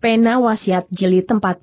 Pena Wasiat Jilid 40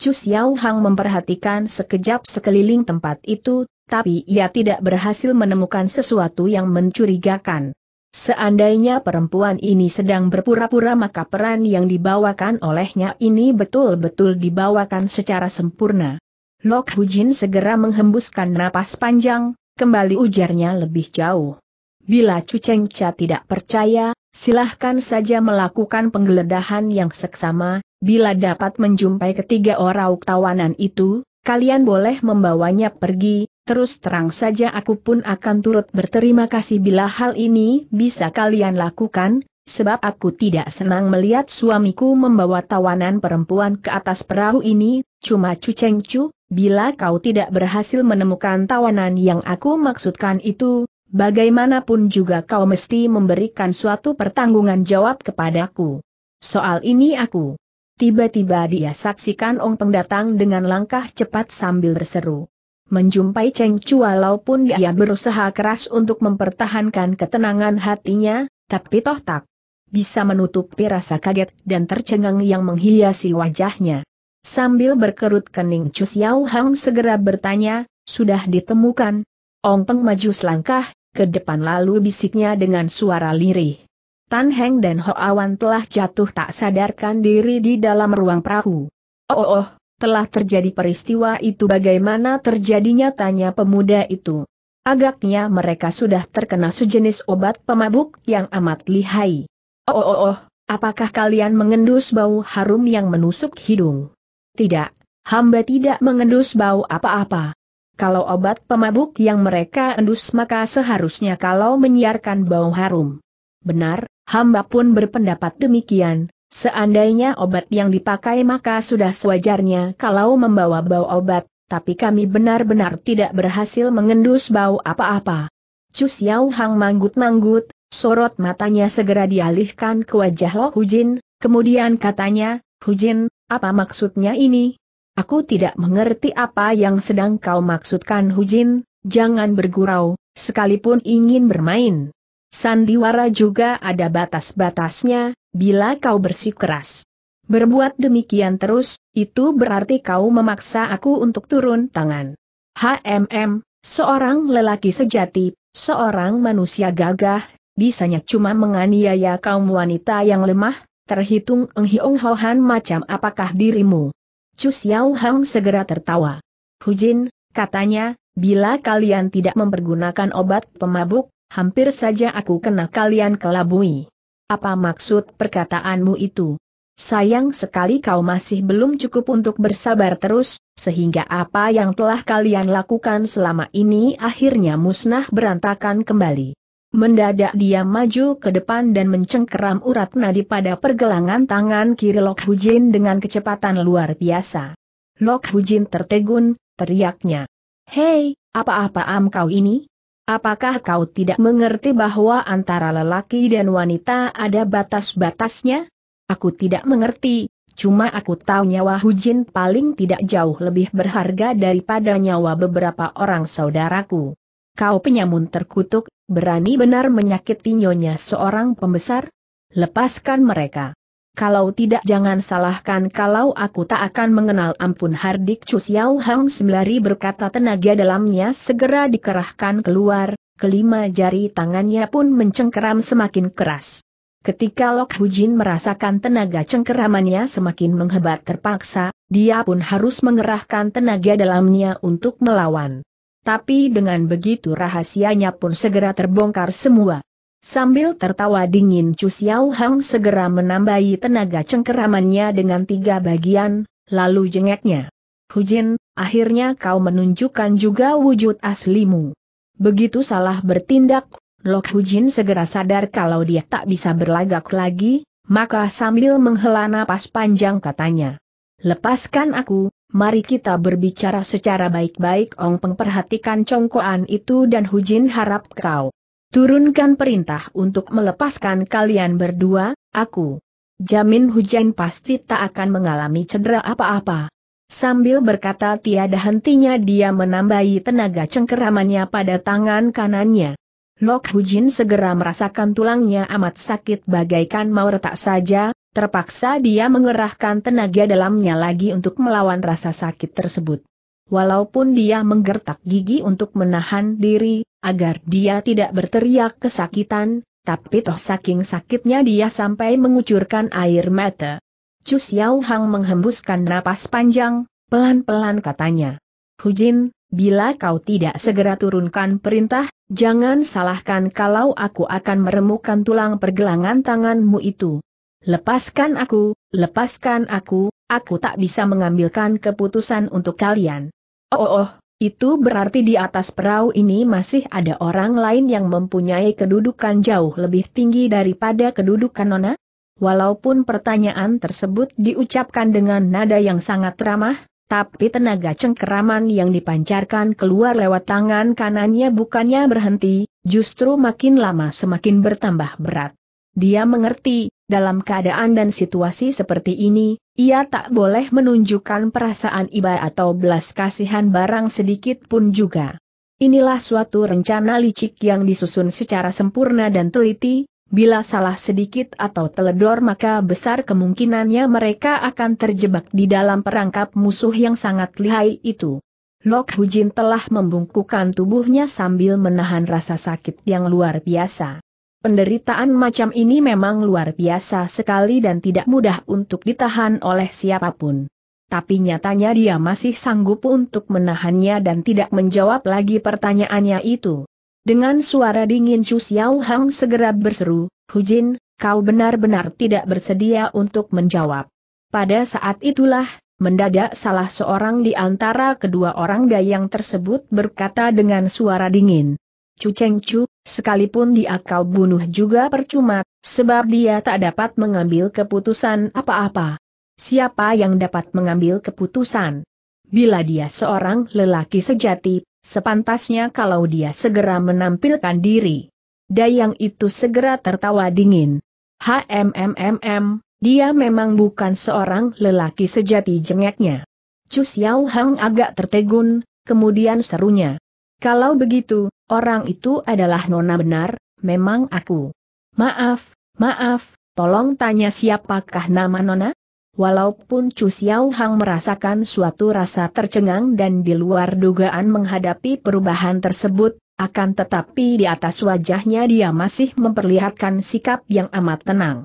Chu Xiao Hang memperhatikan sekejap sekeliling tempat itu, tapi ia tidak berhasil menemukan sesuatu yang mencurigakan. Seandainya perempuan ini sedang berpura-pura maka peran yang dibawakan olehnya ini betul-betul dibawakan secara sempurna. Lok Hu Jin segera menghembuskan napas panjang, kembali ujarnya lebih jauh. Bila Chu Cheng Cha tidak percaya, Silahkan saja melakukan penggeledahan yang seksama, bila dapat menjumpai ketiga orang tawanan itu, kalian boleh membawanya pergi, terus terang saja aku pun akan turut berterima kasih bila hal ini bisa kalian lakukan, sebab aku tidak senang melihat suamiku membawa tawanan perempuan ke atas perahu ini, cuma cucengcu, bila kau tidak berhasil menemukan tawanan yang aku maksudkan itu, bagaimanapun juga kau mesti memberikan suatu pertanggungan jawab kepadaku. Soal ini aku. Tiba-tiba dia saksikan Ong Peng datang dengan langkah cepat sambil berseru. Menjumpai Cheng Chua walaupun dia berusaha keras untuk mempertahankan ketenangan hatinya, tapi toh tak bisa menutupi rasa kaget dan tercengang yang menghiasi wajahnya. Sambil berkerut kening Chu Xiao Hang segera bertanya, sudah ditemukan? Ong Peng maju selangkah, ke depan lalu bisiknya dengan suara lirih. Tan Heng dan Ho Awan telah jatuh tak sadarkan diri di dalam ruang perahu. Oh, oh, oh telah terjadi peristiwa itu bagaimana terjadinya tanya pemuda itu. Agaknya mereka sudah terkena sejenis obat pemabuk yang amat lihai. Oh, oh, oh, apakah kalian mengendus bau harum yang menusuk hidung? Tidak, hamba tidak mengendus bau apa-apa. Kalau obat pemabuk yang mereka endus maka seharusnya kalau menyiarkan bau harum. Benar, hamba pun berpendapat demikian, seandainya obat yang dipakai maka sudah sewajarnya kalau membawa bau obat, tapi kami benar-benar tidak berhasil mengendus bau apa-apa. Cu Xiao Hang manggut-manggut, sorot matanya segera dialihkan ke wajah Lo Hujin, kemudian katanya, Hujin, apa maksudnya ini? Aku tidak mengerti apa yang sedang kau maksudkan Hujin, jangan bergurau, sekalipun ingin bermain. Sandiwara juga ada batas-batasnya, bila kau bersikeras. Berbuat demikian terus, itu berarti kau memaksa aku untuk turun tangan. HMM, seorang lelaki sejati, seorang manusia gagah, bisanya cuma menganiaya kaum wanita yang lemah, terhitung Eng Hohan macam apakah dirimu. Chu Xiao Hang segera tertawa. Hu Jin, katanya, bila kalian tidak mempergunakan obat pemabuk, hampir saja aku kena kalian kelabui. Apa maksud perkataanmu itu? Sayang sekali kau masih belum cukup untuk bersabar terus, sehingga apa yang telah kalian lakukan selama ini akhirnya musnah berantakan kembali. Mendadak dia maju ke depan dan mencengkeram urat nadi pada pergelangan tangan kiri Lok Hujin dengan kecepatan luar biasa. Lok Hujin tertegun, teriaknya. Hei, apa-apa am kau ini? Apakah kau tidak mengerti bahwa antara lelaki dan wanita ada batas-batasnya? Aku tidak mengerti, cuma aku tahu nyawa Hujin paling tidak jauh lebih berharga daripada nyawa beberapa orang saudaraku. Kau penyamun terkutuk, Berani benar menyakiti nyonya seorang pembesar? Lepaskan mereka. Kalau tidak jangan salahkan kalau aku tak akan mengenal ampun Hardik Chu Xiao Hang sembari berkata tenaga dalamnya segera dikerahkan keluar, kelima jari tangannya pun mencengkeram semakin keras. Ketika Lok Hujin merasakan tenaga cengkeramannya semakin menghebat terpaksa, dia pun harus mengerahkan tenaga dalamnya untuk melawan tapi dengan begitu rahasianya pun segera terbongkar semua. Sambil tertawa dingin Chu Xiao Hang segera menambahi tenaga cengkeramannya dengan tiga bagian, lalu jengeknya. Jin, akhirnya kau menunjukkan juga wujud aslimu. Begitu salah bertindak, Lok Hu Jin segera sadar kalau dia tak bisa berlagak lagi, maka sambil menghela napas panjang katanya. Lepaskan aku, mari kita berbicara secara baik-baik Ong Peng perhatikan congkoan itu dan Hujin harap kau. Turunkan perintah untuk melepaskan kalian berdua, aku. Jamin Hujan pasti tak akan mengalami cedera apa-apa. Sambil berkata tiada hentinya dia menambahi tenaga cengkeramannya pada tangan kanannya. Lok Hujin segera merasakan tulangnya amat sakit bagaikan mau retak saja, Terpaksa dia mengerahkan tenaga dalamnya lagi untuk melawan rasa sakit tersebut. Walaupun dia menggertak gigi untuk menahan diri, agar dia tidak berteriak kesakitan, tapi toh saking sakitnya dia sampai mengucurkan air mata. Chu Xiao Hang menghembuskan napas panjang, pelan-pelan katanya. Hu Jin, bila kau tidak segera turunkan perintah, jangan salahkan kalau aku akan meremukkan tulang pergelangan tanganmu itu. Lepaskan aku, lepaskan aku, aku tak bisa mengambilkan keputusan untuk kalian. Oh, oh, oh, itu berarti di atas perahu ini masih ada orang lain yang mempunyai kedudukan jauh lebih tinggi daripada kedudukan Nona? Walaupun pertanyaan tersebut diucapkan dengan nada yang sangat ramah, tapi tenaga cengkeraman yang dipancarkan keluar lewat tangan kanannya bukannya berhenti, justru makin lama semakin bertambah berat. Dia mengerti, dalam keadaan dan situasi seperti ini, ia tak boleh menunjukkan perasaan iba atau belas kasihan barang sedikit pun juga. Inilah suatu rencana licik yang disusun secara sempurna dan teliti, bila salah sedikit atau teledor maka besar kemungkinannya mereka akan terjebak di dalam perangkap musuh yang sangat lihai itu. Lok Hujin telah membungkukkan tubuhnya sambil menahan rasa sakit yang luar biasa. Penderitaan macam ini memang luar biasa sekali dan tidak mudah untuk ditahan oleh siapapun. Tapi nyatanya dia masih sanggup untuk menahannya dan tidak menjawab lagi pertanyaannya itu. Dengan suara dingin Chu Xiao Hang segera berseru, Hu Jin, kau benar-benar tidak bersedia untuk menjawab. Pada saat itulah, mendadak salah seorang di antara kedua orang dayang tersebut berkata dengan suara dingin. Cu Cheng Chu, sekalipun dia kau bunuh juga percuma, sebab dia tak dapat mengambil keputusan apa-apa. Siapa yang dapat mengambil keputusan? Bila dia seorang lelaki sejati, sepantasnya kalau dia segera menampilkan diri. Dayang itu segera tertawa dingin. HMMMM, dia memang bukan seorang lelaki sejati jengeknya. Cus Xiao Hang agak tertegun, kemudian serunya. Kalau begitu, orang itu adalah nona benar, memang aku. Maaf, maaf, tolong tanya siapakah nama nona? Walaupun Chu Xiao Hang merasakan suatu rasa tercengang dan di luar dugaan menghadapi perubahan tersebut, akan tetapi di atas wajahnya dia masih memperlihatkan sikap yang amat tenang.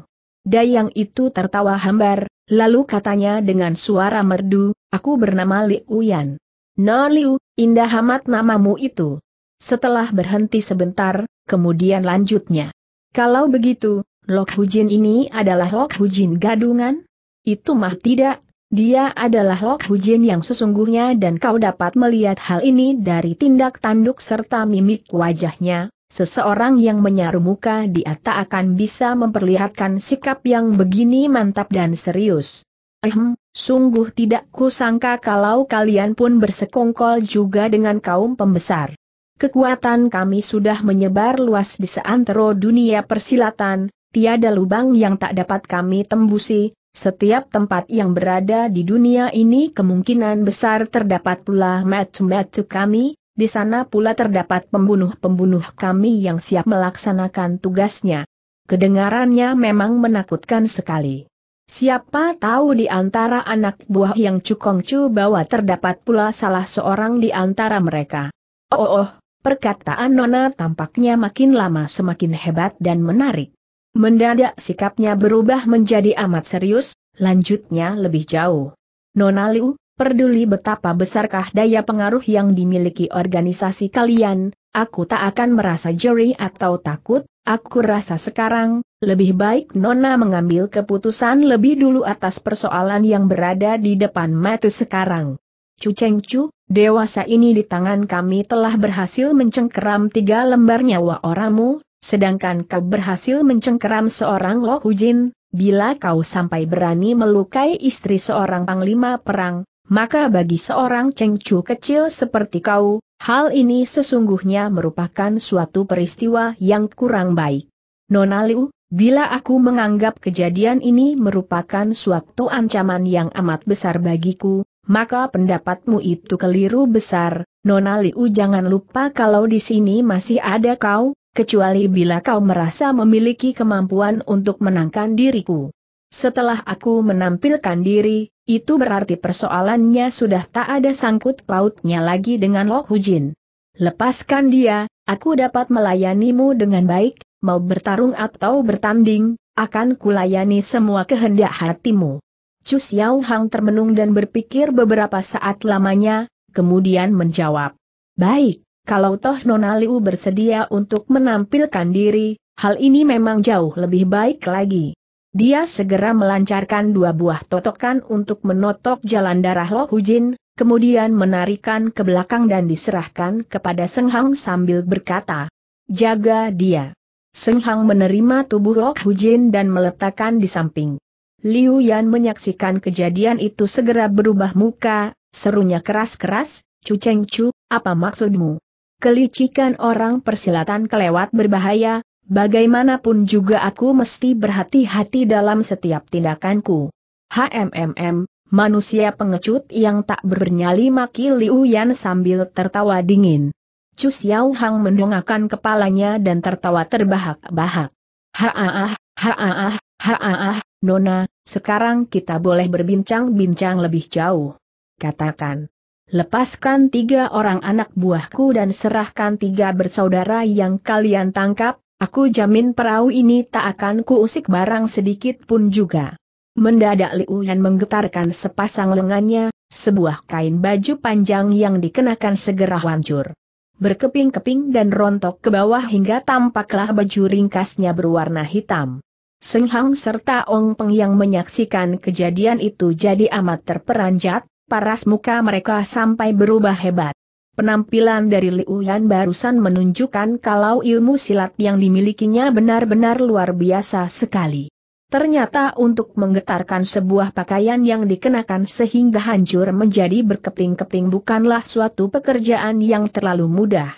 Dayang itu tertawa hambar, lalu katanya dengan suara merdu, aku bernama Li Uyan. Noliu, indah amat namamu itu. Setelah berhenti sebentar, kemudian lanjutnya. Kalau begitu, Lok Hujin ini adalah Lok Hujin gadungan? Itu mah tidak, dia adalah Lok Hujin yang sesungguhnya dan kau dapat melihat hal ini dari tindak tanduk serta mimik wajahnya, Seseorang yang menyaruh muka di atas akan bisa memperlihatkan sikap yang begini mantap dan serius. Ehem, sungguh tidak kusangka kalau kalian pun bersekongkol juga dengan kaum pembesar. Kekuatan kami sudah menyebar luas di seantero dunia persilatan, tiada lubang yang tak dapat kami tembusi, setiap tempat yang berada di dunia ini kemungkinan besar terdapat pula metu-metu kami, di sana pula terdapat pembunuh-pembunuh kami yang siap melaksanakan tugasnya. Kedengarannya memang menakutkan sekali. Siapa tahu di antara anak buah yang Cukong cu bawa terdapat pula salah seorang di antara mereka. Oh, oh, oh perkataan Nona tampaknya makin lama semakin hebat dan menarik. Mendadak sikapnya berubah menjadi amat serius, lanjutnya lebih jauh. Nona Liu, peduli betapa besarkah daya pengaruh yang dimiliki organisasi kalian, aku tak akan merasa jeri atau takut, Aku rasa sekarang, lebih baik Nona mengambil keputusan lebih dulu atas persoalan yang berada di depan mata sekarang. Chu Cheng Chu, dewasa ini di tangan kami telah berhasil mencengkeram tiga lembar nyawa orangmu, sedangkan kau berhasil mencengkeram seorang Lo Hujin, bila kau sampai berani melukai istri seorang panglima perang, maka bagi seorang cengcu kecil seperti kau, hal ini sesungguhnya merupakan suatu peristiwa yang kurang baik. Nona Liu, bila aku menganggap kejadian ini merupakan suatu ancaman yang amat besar bagiku, maka pendapatmu itu keliru besar. Nona Liu jangan lupa kalau di sini masih ada kau, kecuali bila kau merasa memiliki kemampuan untuk menangkan diriku. Setelah aku menampilkan diri, itu berarti persoalannya sudah tak ada sangkut pautnya lagi dengan Lok Hujin. Lepaskan dia, aku dapat melayanimu dengan baik, mau bertarung atau bertanding, akan kulayani semua kehendak hatimu. Chu Xiao Hang termenung dan berpikir beberapa saat lamanya, kemudian menjawab. Baik, kalau toh Nona Liu bersedia untuk menampilkan diri, hal ini memang jauh lebih baik lagi. Dia segera melancarkan dua buah totokan untuk menotok jalan darah Lo Hujin, kemudian menarikan ke belakang dan diserahkan kepada Seng Hang sambil berkata, Jaga dia. Seng Hang menerima tubuh Lo Hujin dan meletakkan di samping. Liu Yan menyaksikan kejadian itu segera berubah muka, serunya keras-keras, Chu Cheng Chu, apa maksudmu? Kelicikan orang persilatan kelewat berbahaya, Bagaimanapun juga aku mesti berhati-hati dalam setiap tindakanku. HMMM, manusia pengecut yang tak bernyali maki Liu Yan sambil tertawa dingin. Chu Xiao Hang mendongakkan kepalanya dan tertawa terbahak-bahak. Haaah, haaah, haaah, Nona, sekarang kita boleh berbincang-bincang lebih jauh. Katakan. Lepaskan tiga orang anak buahku dan serahkan tiga bersaudara yang kalian tangkap, Aku jamin perahu ini tak akan kuusik barang sedikit pun juga. Mendadak Liu Yan menggetarkan sepasang lengannya, sebuah kain baju panjang yang dikenakan segera hancur. Berkeping-keping dan rontok ke bawah hingga tampaklah baju ringkasnya berwarna hitam. Seng Hang serta Ong Peng yang menyaksikan kejadian itu jadi amat terperanjat, paras muka mereka sampai berubah hebat. Penampilan dari Liu Yan barusan menunjukkan kalau ilmu silat yang dimilikinya benar-benar luar biasa sekali. Ternyata untuk menggetarkan sebuah pakaian yang dikenakan sehingga hancur menjadi berkeping-keping bukanlah suatu pekerjaan yang terlalu mudah.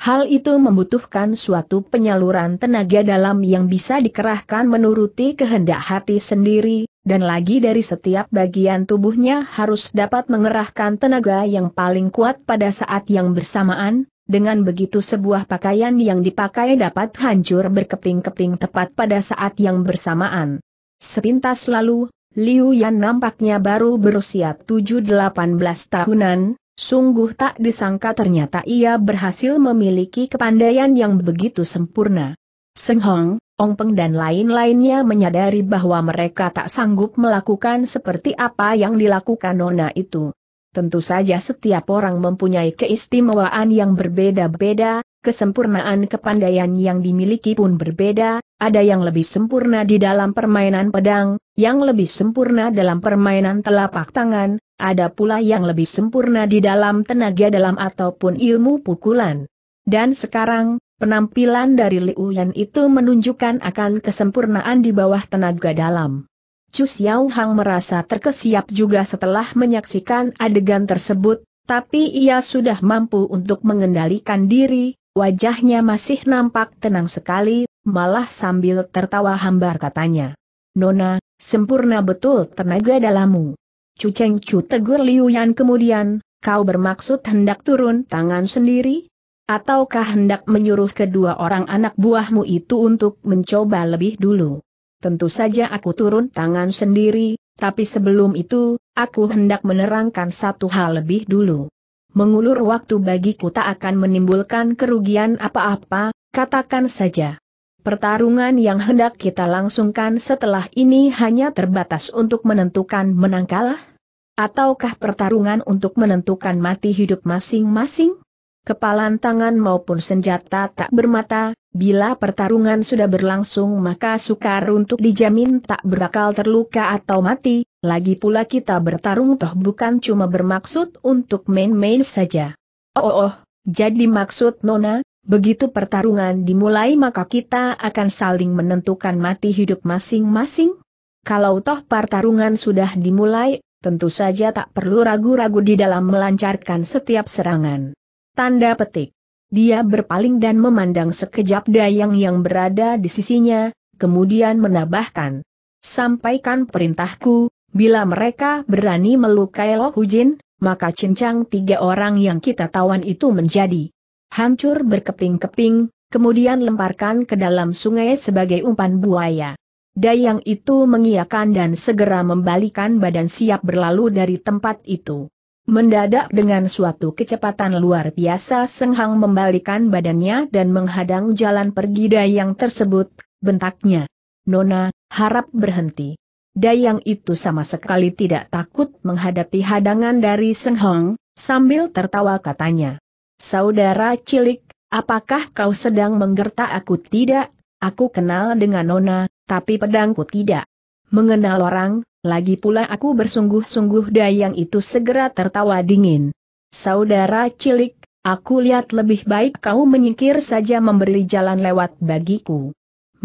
Hal itu membutuhkan suatu penyaluran tenaga dalam yang bisa dikerahkan menuruti kehendak hati sendiri, dan lagi dari setiap bagian tubuhnya harus dapat mengerahkan tenaga yang paling kuat pada saat yang bersamaan, dengan begitu sebuah pakaian yang dipakai dapat hancur berkeping-keping tepat pada saat yang bersamaan. Sepintas lalu, Liu Yan nampaknya baru berusia 7-18 tahunan, sungguh tak disangka ternyata ia berhasil memiliki kepandaian yang begitu sempurna. Seng Hong, Peng dan lain-lainnya menyadari bahwa mereka tak sanggup melakukan seperti apa yang dilakukan Nona itu. Tentu saja setiap orang mempunyai keistimewaan yang berbeda-beda, kesempurnaan kepandaian yang dimiliki pun berbeda, ada yang lebih sempurna di dalam permainan pedang, yang lebih sempurna dalam permainan telapak tangan, ada pula yang lebih sempurna di dalam tenaga dalam ataupun ilmu pukulan. Dan sekarang, Penampilan dari Liu Yan itu menunjukkan akan kesempurnaan di bawah tenaga dalam. Chu Xiao Hang merasa terkesiap juga setelah menyaksikan adegan tersebut, tapi ia sudah mampu untuk mengendalikan diri, wajahnya masih nampak tenang sekali, malah sambil tertawa hambar katanya. Nona, sempurna betul tenaga dalammu. Chu Cheng Chu tegur Liu Yan kemudian, kau bermaksud hendak turun tangan sendiri? ataukah hendak menyuruh kedua orang anak buahmu itu untuk mencoba lebih dulu? Tentu saja aku turun tangan sendiri, tapi sebelum itu, aku hendak menerangkan satu hal lebih dulu. Mengulur waktu bagiku tak akan menimbulkan kerugian apa-apa, katakan saja. Pertarungan yang hendak kita langsungkan setelah ini hanya terbatas untuk menentukan menang kalah? Ataukah pertarungan untuk menentukan mati hidup masing-masing? kepalan tangan maupun senjata tak bermata, bila pertarungan sudah berlangsung maka sukar untuk dijamin tak berakal terluka atau mati, lagi pula kita bertarung toh bukan cuma bermaksud untuk main-main saja. Oh, oh, oh, jadi maksud Nona, begitu pertarungan dimulai maka kita akan saling menentukan mati hidup masing-masing? Kalau toh pertarungan sudah dimulai, tentu saja tak perlu ragu-ragu di dalam melancarkan setiap serangan. Tanda petik. Dia berpaling dan memandang sekejap dayang yang berada di sisinya, kemudian menambahkan. Sampaikan perintahku, bila mereka berani melukai Lo Hujin, maka cincang tiga orang yang kita tawan itu menjadi hancur berkeping-keping, kemudian lemparkan ke dalam sungai sebagai umpan buaya. Dayang itu mengiakan dan segera membalikan badan siap berlalu dari tempat itu. Mendadak dengan suatu kecepatan luar biasa Seng Hang membalikan badannya dan menghadang jalan pergi Dayang tersebut, bentaknya. Nona, harap berhenti. Dayang itu sama sekali tidak takut menghadapi hadangan dari Seng Hang, sambil tertawa katanya. Saudara cilik, apakah kau sedang menggertak aku tidak? Aku kenal dengan Nona, tapi pedangku tidak. Mengenal orang, lagi pula aku bersungguh-sungguh Dayang itu segera tertawa dingin. Saudara cilik, aku lihat lebih baik kau menyingkir saja memberi jalan lewat bagiku.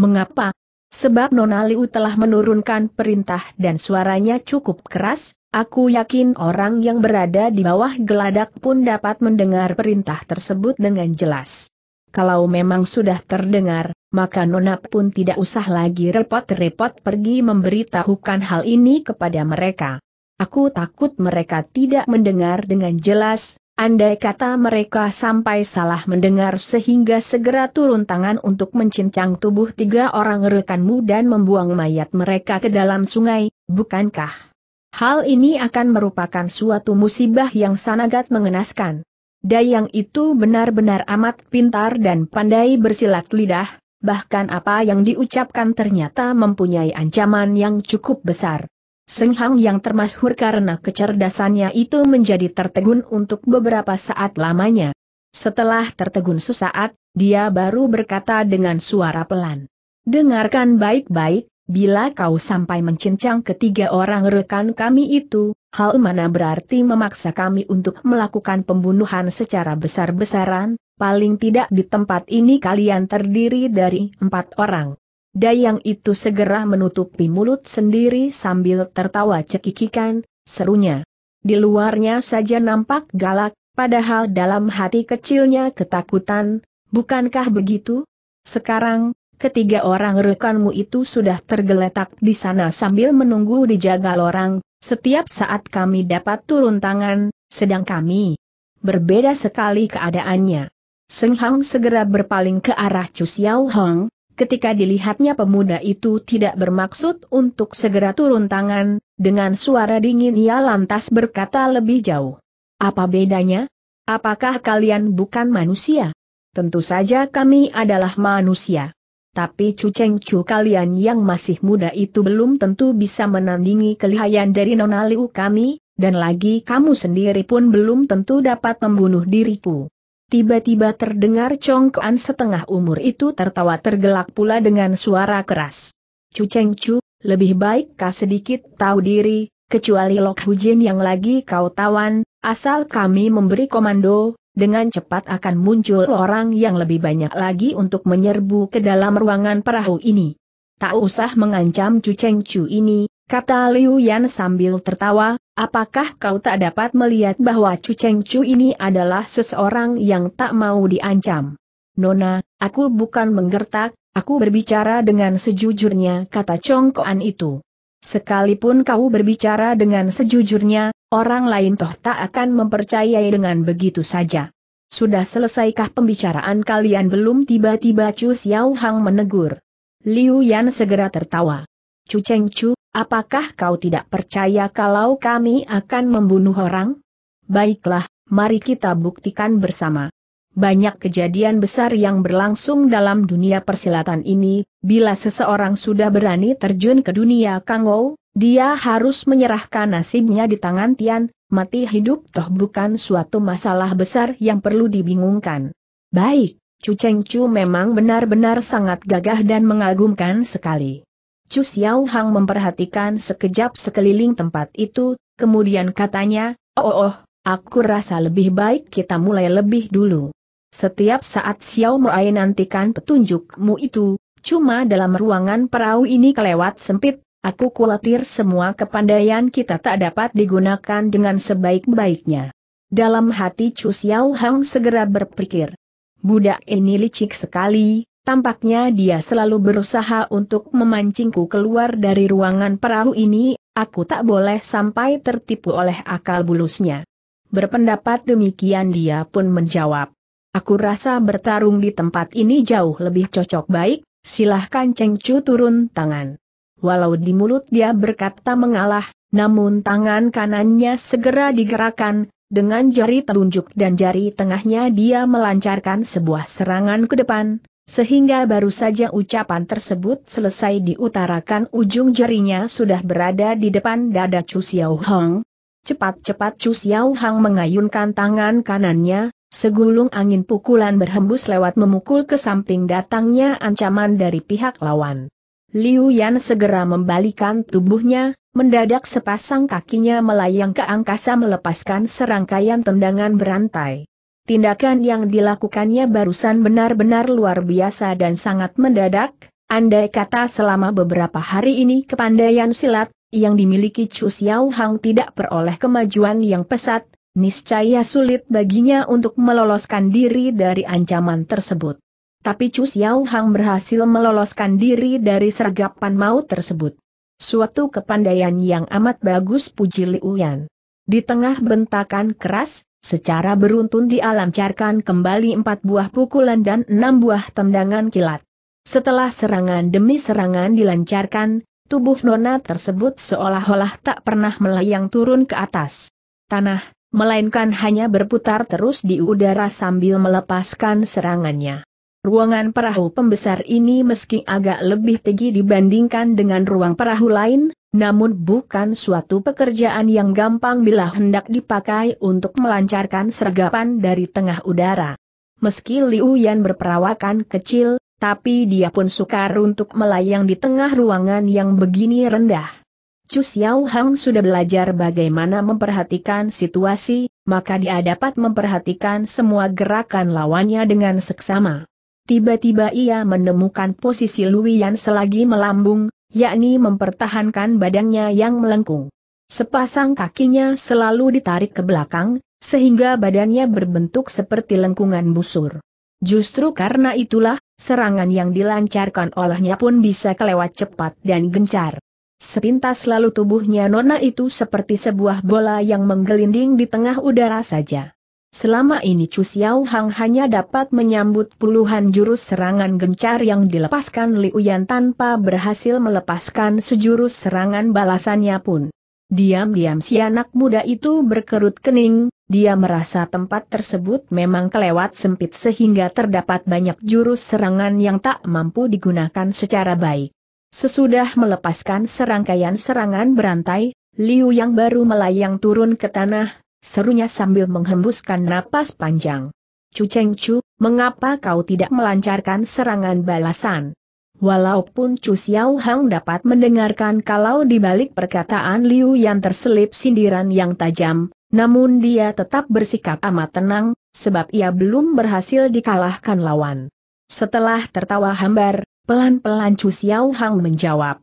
Mengapa? Sebab Nona Liu telah menurunkan perintah dan suaranya cukup keras, aku yakin orang yang berada di bawah geladak pun dapat mendengar perintah tersebut dengan jelas. Kalau memang sudah terdengar, maka Nona pun tidak usah lagi repot-repot pergi memberitahukan hal ini kepada mereka. Aku takut mereka tidak mendengar dengan jelas, andai kata mereka sampai salah mendengar sehingga segera turun tangan untuk mencincang tubuh tiga orang rekanmu dan membuang mayat mereka ke dalam sungai, bukankah? Hal ini akan merupakan suatu musibah yang sangat mengenaskan. Dayang itu benar-benar amat pintar dan pandai bersilat lidah, Bahkan apa yang diucapkan ternyata mempunyai ancaman yang cukup besar. Seng Hang yang termasyhur karena kecerdasannya itu menjadi tertegun untuk beberapa saat lamanya. Setelah tertegun sesaat, dia baru berkata dengan suara pelan. Dengarkan baik-baik, bila kau sampai mencincang ketiga orang rekan kami itu, hal mana berarti memaksa kami untuk melakukan pembunuhan secara besar-besaran, paling tidak di tempat ini kalian terdiri dari empat orang. Dayang itu segera menutupi mulut sendiri sambil tertawa cekikikan, serunya. Di luarnya saja nampak galak, padahal dalam hati kecilnya ketakutan, bukankah begitu? Sekarang, Ketiga orang rekanmu itu sudah tergeletak di sana sambil menunggu dijaga lorang. setiap saat kami dapat turun tangan, sedang kami berbeda sekali keadaannya. Seng Hang segera berpaling ke arah Chu Xiao Hong, ketika dilihatnya pemuda itu tidak bermaksud untuk segera turun tangan, dengan suara dingin ia lantas berkata lebih jauh. Apa bedanya? Apakah kalian bukan manusia? Tentu saja kami adalah manusia. Tapi Chu Cheng Chu kalian yang masih muda itu belum tentu bisa menandingi kelihayan dari Nona Liu kami, dan lagi kamu sendiri pun belum tentu dapat membunuh diriku. Tiba-tiba terdengar congkoan setengah umur itu tertawa tergelak pula dengan suara keras. Cu Cheng Chu, lebih baik kau sedikit tahu diri, kecuali Lok Hujin yang lagi kau tawan, asal kami memberi komando, dengan cepat akan muncul orang yang lebih banyak lagi untuk menyerbu ke dalam ruangan perahu ini. Tak usah mengancam Cu Cheng Chu ini, kata Liu Yan sambil tertawa, Apakah kau tak dapat melihat bahwa Chu Cheng Chu ini adalah seseorang yang tak mau diancam? Nona, aku bukan menggertak, aku berbicara dengan sejujurnya kata congkoan itu. Sekalipun kau berbicara dengan sejujurnya, orang lain toh tak akan mempercayai dengan begitu saja. Sudah selesaikah pembicaraan kalian belum tiba-tiba Chu Xiao Hang menegur. Liu Yan segera tertawa. Chu Cheng Chu, Apakah kau tidak percaya kalau kami akan membunuh orang? Baiklah, mari kita buktikan bersama. Banyak kejadian besar yang berlangsung dalam dunia persilatan ini, bila seseorang sudah berani terjun ke dunia kangou, dia harus menyerahkan nasibnya di tangan Tian, mati hidup toh bukan suatu masalah besar yang perlu dibingungkan. Baik, Chu Cheng Chu memang benar-benar sangat gagah dan mengagumkan sekali. Chu Xiao Hang memperhatikan sekejap sekeliling tempat itu, kemudian katanya, oh, oh, oh, aku rasa lebih baik kita mulai lebih dulu. Setiap saat Xiao Muai nantikan petunjukmu itu, cuma dalam ruangan perahu ini kelewat sempit, aku khawatir semua kepandaian kita tak dapat digunakan dengan sebaik-baiknya. Dalam hati Chu Xiao Hang segera berpikir, budak ini licik sekali, Tampaknya dia selalu berusaha untuk memancingku keluar dari ruangan perahu ini, aku tak boleh sampai tertipu oleh akal bulusnya. Berpendapat demikian dia pun menjawab. Aku rasa bertarung di tempat ini jauh lebih cocok baik, silahkan Cheng Chu turun tangan. Walau di mulut dia berkata mengalah, namun tangan kanannya segera digerakkan, dengan jari telunjuk dan jari tengahnya dia melancarkan sebuah serangan ke depan, sehingga baru saja ucapan tersebut selesai diutarakan ujung jarinya sudah berada di depan dada Chu Xiao Hong. Cepat-cepat Chu Xiao Hong mengayunkan tangan kanannya, segulung angin pukulan berhembus lewat memukul ke samping datangnya ancaman dari pihak lawan. Liu Yan segera membalikan tubuhnya, mendadak sepasang kakinya melayang ke angkasa melepaskan serangkaian tendangan berantai tindakan yang dilakukannya barusan benar-benar luar biasa dan sangat mendadak, andai kata selama beberapa hari ini kepandaian silat, yang dimiliki Chu Xiao Hang tidak peroleh kemajuan yang pesat, niscaya sulit baginya untuk meloloskan diri dari ancaman tersebut. Tapi Chu Xiao Hang berhasil meloloskan diri dari sergapan maut tersebut. Suatu kepandaian yang amat bagus puji Liu Di tengah bentakan keras, secara beruntun dialancarkan kembali empat buah pukulan dan enam buah tendangan kilat. Setelah serangan demi serangan dilancarkan, tubuh Nona tersebut seolah-olah tak pernah melayang turun ke atas tanah, melainkan hanya berputar terus di udara sambil melepaskan serangannya. Ruangan perahu pembesar ini meski agak lebih tinggi dibandingkan dengan ruang perahu lain, namun bukan suatu pekerjaan yang gampang bila hendak dipakai untuk melancarkan sergapan dari tengah udara. Meski Liu Yan berperawakan kecil, tapi dia pun sukar untuk melayang di tengah ruangan yang begini rendah. Chu Xiao Hang sudah belajar bagaimana memperhatikan situasi, maka dia dapat memperhatikan semua gerakan lawannya dengan seksama. Tiba-tiba ia menemukan posisi Luwian selagi melambung, yakni mempertahankan badannya yang melengkung. Sepasang kakinya selalu ditarik ke belakang, sehingga badannya berbentuk seperti lengkungan busur. Justru karena itulah, serangan yang dilancarkan olehnya pun bisa kelewat cepat dan gencar. Sepintas lalu tubuhnya Nona itu seperti sebuah bola yang menggelinding di tengah udara saja. Selama ini Chu Xiao Hang hanya dapat menyambut puluhan jurus serangan gencar yang dilepaskan Liu Yan tanpa berhasil melepaskan sejurus serangan balasannya pun. Diam-diam si anak muda itu berkerut kening, dia merasa tempat tersebut memang kelewat sempit sehingga terdapat banyak jurus serangan yang tak mampu digunakan secara baik. Sesudah melepaskan serangkaian serangan berantai, Liu yang baru melayang turun ke tanah, Serunya sambil menghembuskan napas panjang. Chu Cheng Chu, mengapa kau tidak melancarkan serangan balasan? Walaupun Chu Xiao Hang dapat mendengarkan kalau di balik perkataan Liu yang terselip sindiran yang tajam, namun dia tetap bersikap amat tenang, sebab ia belum berhasil dikalahkan lawan. Setelah tertawa hambar, pelan-pelan Chu Xiao Hang menjawab,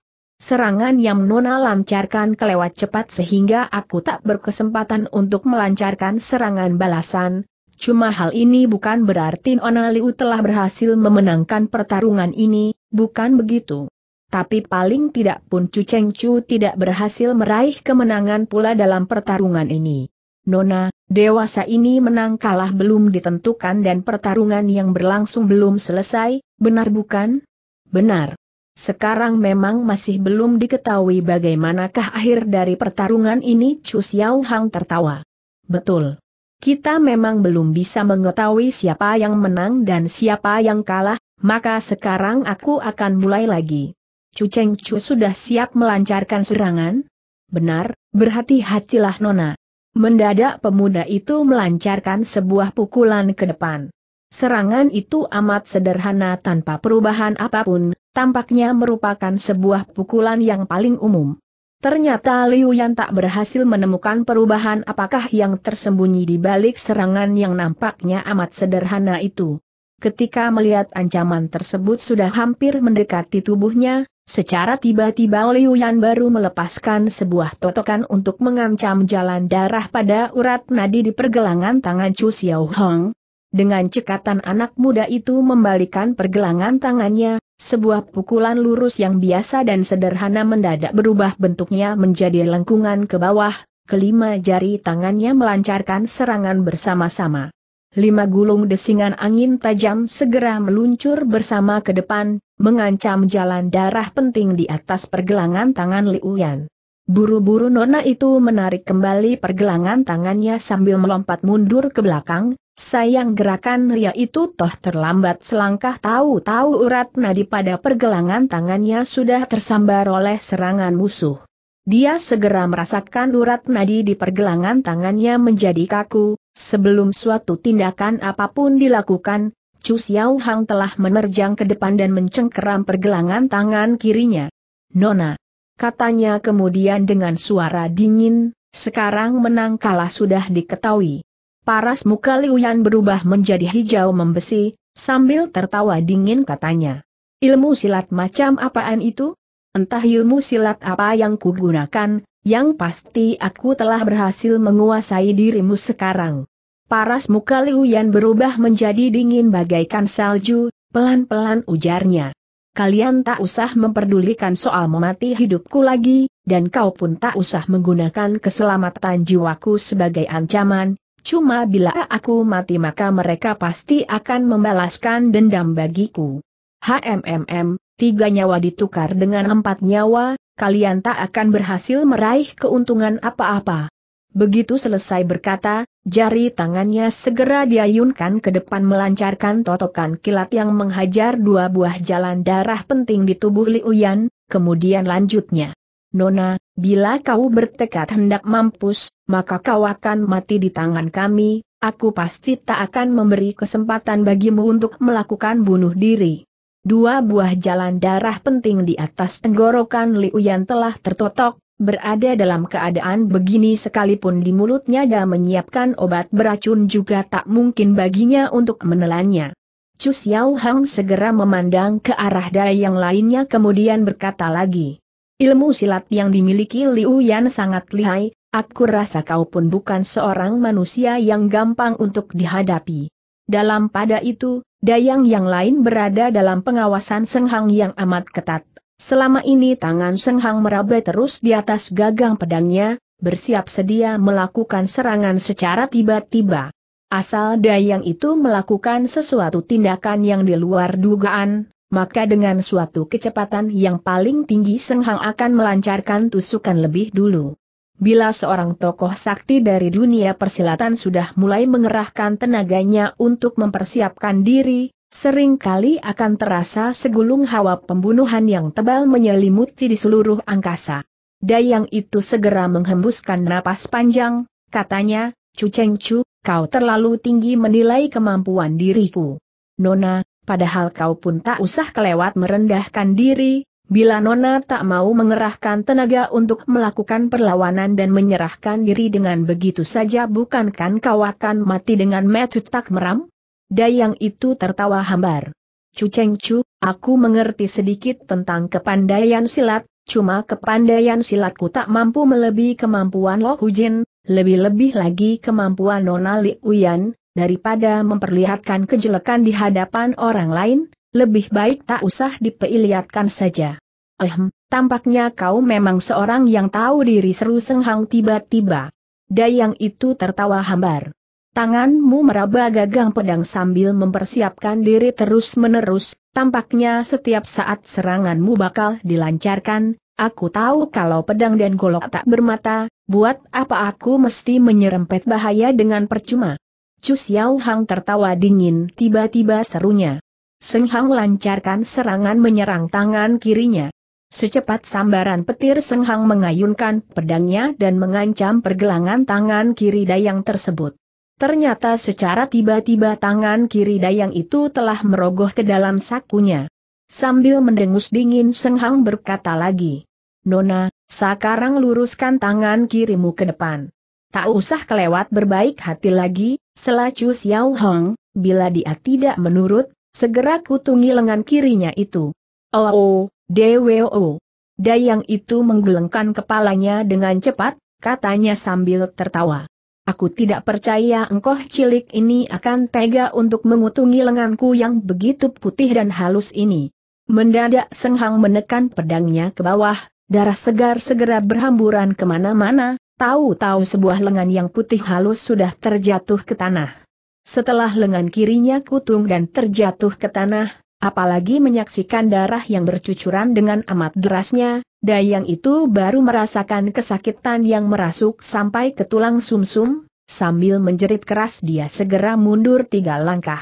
Serangan yang Nona lancarkan kelewat cepat sehingga aku tak berkesempatan untuk melancarkan serangan balasan. Cuma hal ini bukan berarti Nona Liu telah berhasil memenangkan pertarungan ini, bukan begitu. Tapi paling tidak pun Chu Cheng Chu tidak berhasil meraih kemenangan pula dalam pertarungan ini. Nona, dewasa ini menang kalah belum ditentukan dan pertarungan yang berlangsung belum selesai, benar bukan? Benar. Sekarang memang masih belum diketahui bagaimanakah akhir dari pertarungan ini Chu Xiao Hang tertawa. Betul. Kita memang belum bisa mengetahui siapa yang menang dan siapa yang kalah, maka sekarang aku akan mulai lagi. Chu Cheng Chu sudah siap melancarkan serangan? Benar, berhati-hatilah Nona. Mendadak pemuda itu melancarkan sebuah pukulan ke depan. Serangan itu amat sederhana tanpa perubahan apapun, tampaknya merupakan sebuah pukulan yang paling umum. Ternyata Liu Yan tak berhasil menemukan perubahan apakah yang tersembunyi di balik serangan yang nampaknya amat sederhana itu. Ketika melihat ancaman tersebut sudah hampir mendekati tubuhnya, secara tiba-tiba Liu Yan baru melepaskan sebuah totokan untuk mengancam jalan darah pada urat nadi di pergelangan tangan Chu Xiaohong. Dengan cekatan anak muda itu membalikan pergelangan tangannya, sebuah pukulan lurus yang biasa dan sederhana mendadak berubah bentuknya menjadi lengkungan ke bawah, kelima jari tangannya melancarkan serangan bersama-sama. Lima gulung desingan angin tajam segera meluncur bersama ke depan, mengancam jalan darah penting di atas pergelangan tangan Liu Yan. Buru-buru nona itu menarik kembali pergelangan tangannya sambil melompat mundur ke belakang, sayang gerakan Ria itu toh terlambat selangkah tahu-tahu urat nadi pada pergelangan tangannya sudah tersambar oleh serangan musuh. Dia segera merasakan urat nadi di pergelangan tangannya menjadi kaku, sebelum suatu tindakan apapun dilakukan, Chu Xiao telah menerjang ke depan dan mencengkeram pergelangan tangan kirinya. Nona katanya kemudian dengan suara dingin, sekarang menang kalah sudah diketahui. Paras muka Liuyan berubah menjadi hijau membesi, sambil tertawa dingin katanya. Ilmu silat macam apaan itu? Entah ilmu silat apa yang kugunakan, yang pasti aku telah berhasil menguasai dirimu sekarang. Paras muka Liuyan berubah menjadi dingin bagaikan salju, pelan-pelan ujarnya. Kalian tak usah memperdulikan soal memati hidupku lagi, dan kau pun tak usah menggunakan keselamatan jiwaku sebagai ancaman, cuma bila aku mati maka mereka pasti akan membalaskan dendam bagiku. HMMM, tiga nyawa ditukar dengan empat nyawa, kalian tak akan berhasil meraih keuntungan apa-apa. Begitu selesai berkata, jari tangannya segera diayunkan ke depan melancarkan totokan kilat yang menghajar dua buah jalan darah penting di tubuh Liu Yan, kemudian lanjutnya. Nona, bila kau bertekad hendak mampus, maka kau akan mati di tangan kami, aku pasti tak akan memberi kesempatan bagimu untuk melakukan bunuh diri. Dua buah jalan darah penting di atas tenggorokan Liu Yan telah tertotok, Berada dalam keadaan begini sekalipun di mulutnya dan menyiapkan obat beracun juga tak mungkin baginya untuk menelannya. Chu Xiao Hang segera memandang ke arah Dayang yang lainnya kemudian berkata lagi. Ilmu silat yang dimiliki Liu Yan sangat lihai, aku rasa kau pun bukan seorang manusia yang gampang untuk dihadapi. Dalam pada itu, dayang yang lain berada dalam pengawasan Seng Hang yang amat ketat. Selama ini tangan Seng Hang meraba terus di atas gagang pedangnya, bersiap sedia melakukan serangan secara tiba-tiba. Asal Dayang itu melakukan sesuatu tindakan yang di luar dugaan, maka dengan suatu kecepatan yang paling tinggi Seng Hang akan melancarkan tusukan lebih dulu. Bila seorang tokoh sakti dari dunia persilatan sudah mulai mengerahkan tenaganya untuk mempersiapkan diri, Sering kali akan terasa segulung hawa pembunuhan yang tebal menyelimuti di seluruh angkasa. Dayang itu segera menghembuskan napas panjang, katanya, Chu Cheng Chu, kau terlalu tinggi menilai kemampuan diriku. Nona, padahal kau pun tak usah kelewat merendahkan diri, bila Nona tak mau mengerahkan tenaga untuk melakukan perlawanan dan menyerahkan diri dengan begitu saja bukankah kau akan mati dengan tak meram? Dayang itu tertawa hambar. Chu Cheng Chu, aku mengerti sedikit tentang kepandaian silat, cuma kepandaian silatku tak mampu melebihi kemampuan Lo Jin, lebih-lebih lagi kemampuan Nona Li Uyan, daripada memperlihatkan kejelekan di hadapan orang lain, lebih baik tak usah dipeilihatkan saja. Ehm, tampaknya kau memang seorang yang tahu diri seru senghang tiba-tiba. Dayang itu tertawa hambar. Tanganmu meraba gagang pedang sambil mempersiapkan diri terus-menerus, tampaknya setiap saat seranganmu bakal dilancarkan, aku tahu kalau pedang dan golok tak bermata, buat apa aku mesti menyerempet bahaya dengan percuma. Chu Xiao Hang tertawa dingin tiba-tiba serunya. Seng Hang lancarkan serangan menyerang tangan kirinya. Secepat sambaran petir Seng Hang mengayunkan pedangnya dan mengancam pergelangan tangan kiri Dayang tersebut. Ternyata secara tiba-tiba tangan kiri Dayang itu telah merogoh ke dalam sakunya. Sambil mendengus dingin Seng Hang berkata lagi. Nona, sekarang luruskan tangan kirimu ke depan. Tak usah kelewat berbaik hati lagi, selacu Xiao Hong, bila dia tidak menurut, segera kutungi lengan kirinya itu. Oh, oh DWO. Oh. Dayang itu menggelengkan kepalanya dengan cepat, katanya sambil tertawa. Aku tidak percaya engkau cilik ini akan tega untuk mengutungi lenganku yang begitu putih dan halus ini. Mendadak senghang menekan pedangnya ke bawah, darah segar segera berhamburan kemana-mana, tahu-tahu sebuah lengan yang putih halus sudah terjatuh ke tanah. Setelah lengan kirinya kutung dan terjatuh ke tanah, apalagi menyaksikan darah yang bercucuran dengan amat derasnya, Dayang itu baru merasakan kesakitan yang merasuk sampai ke tulang sumsum, -sum, sambil menjerit keras dia segera mundur tiga langkah.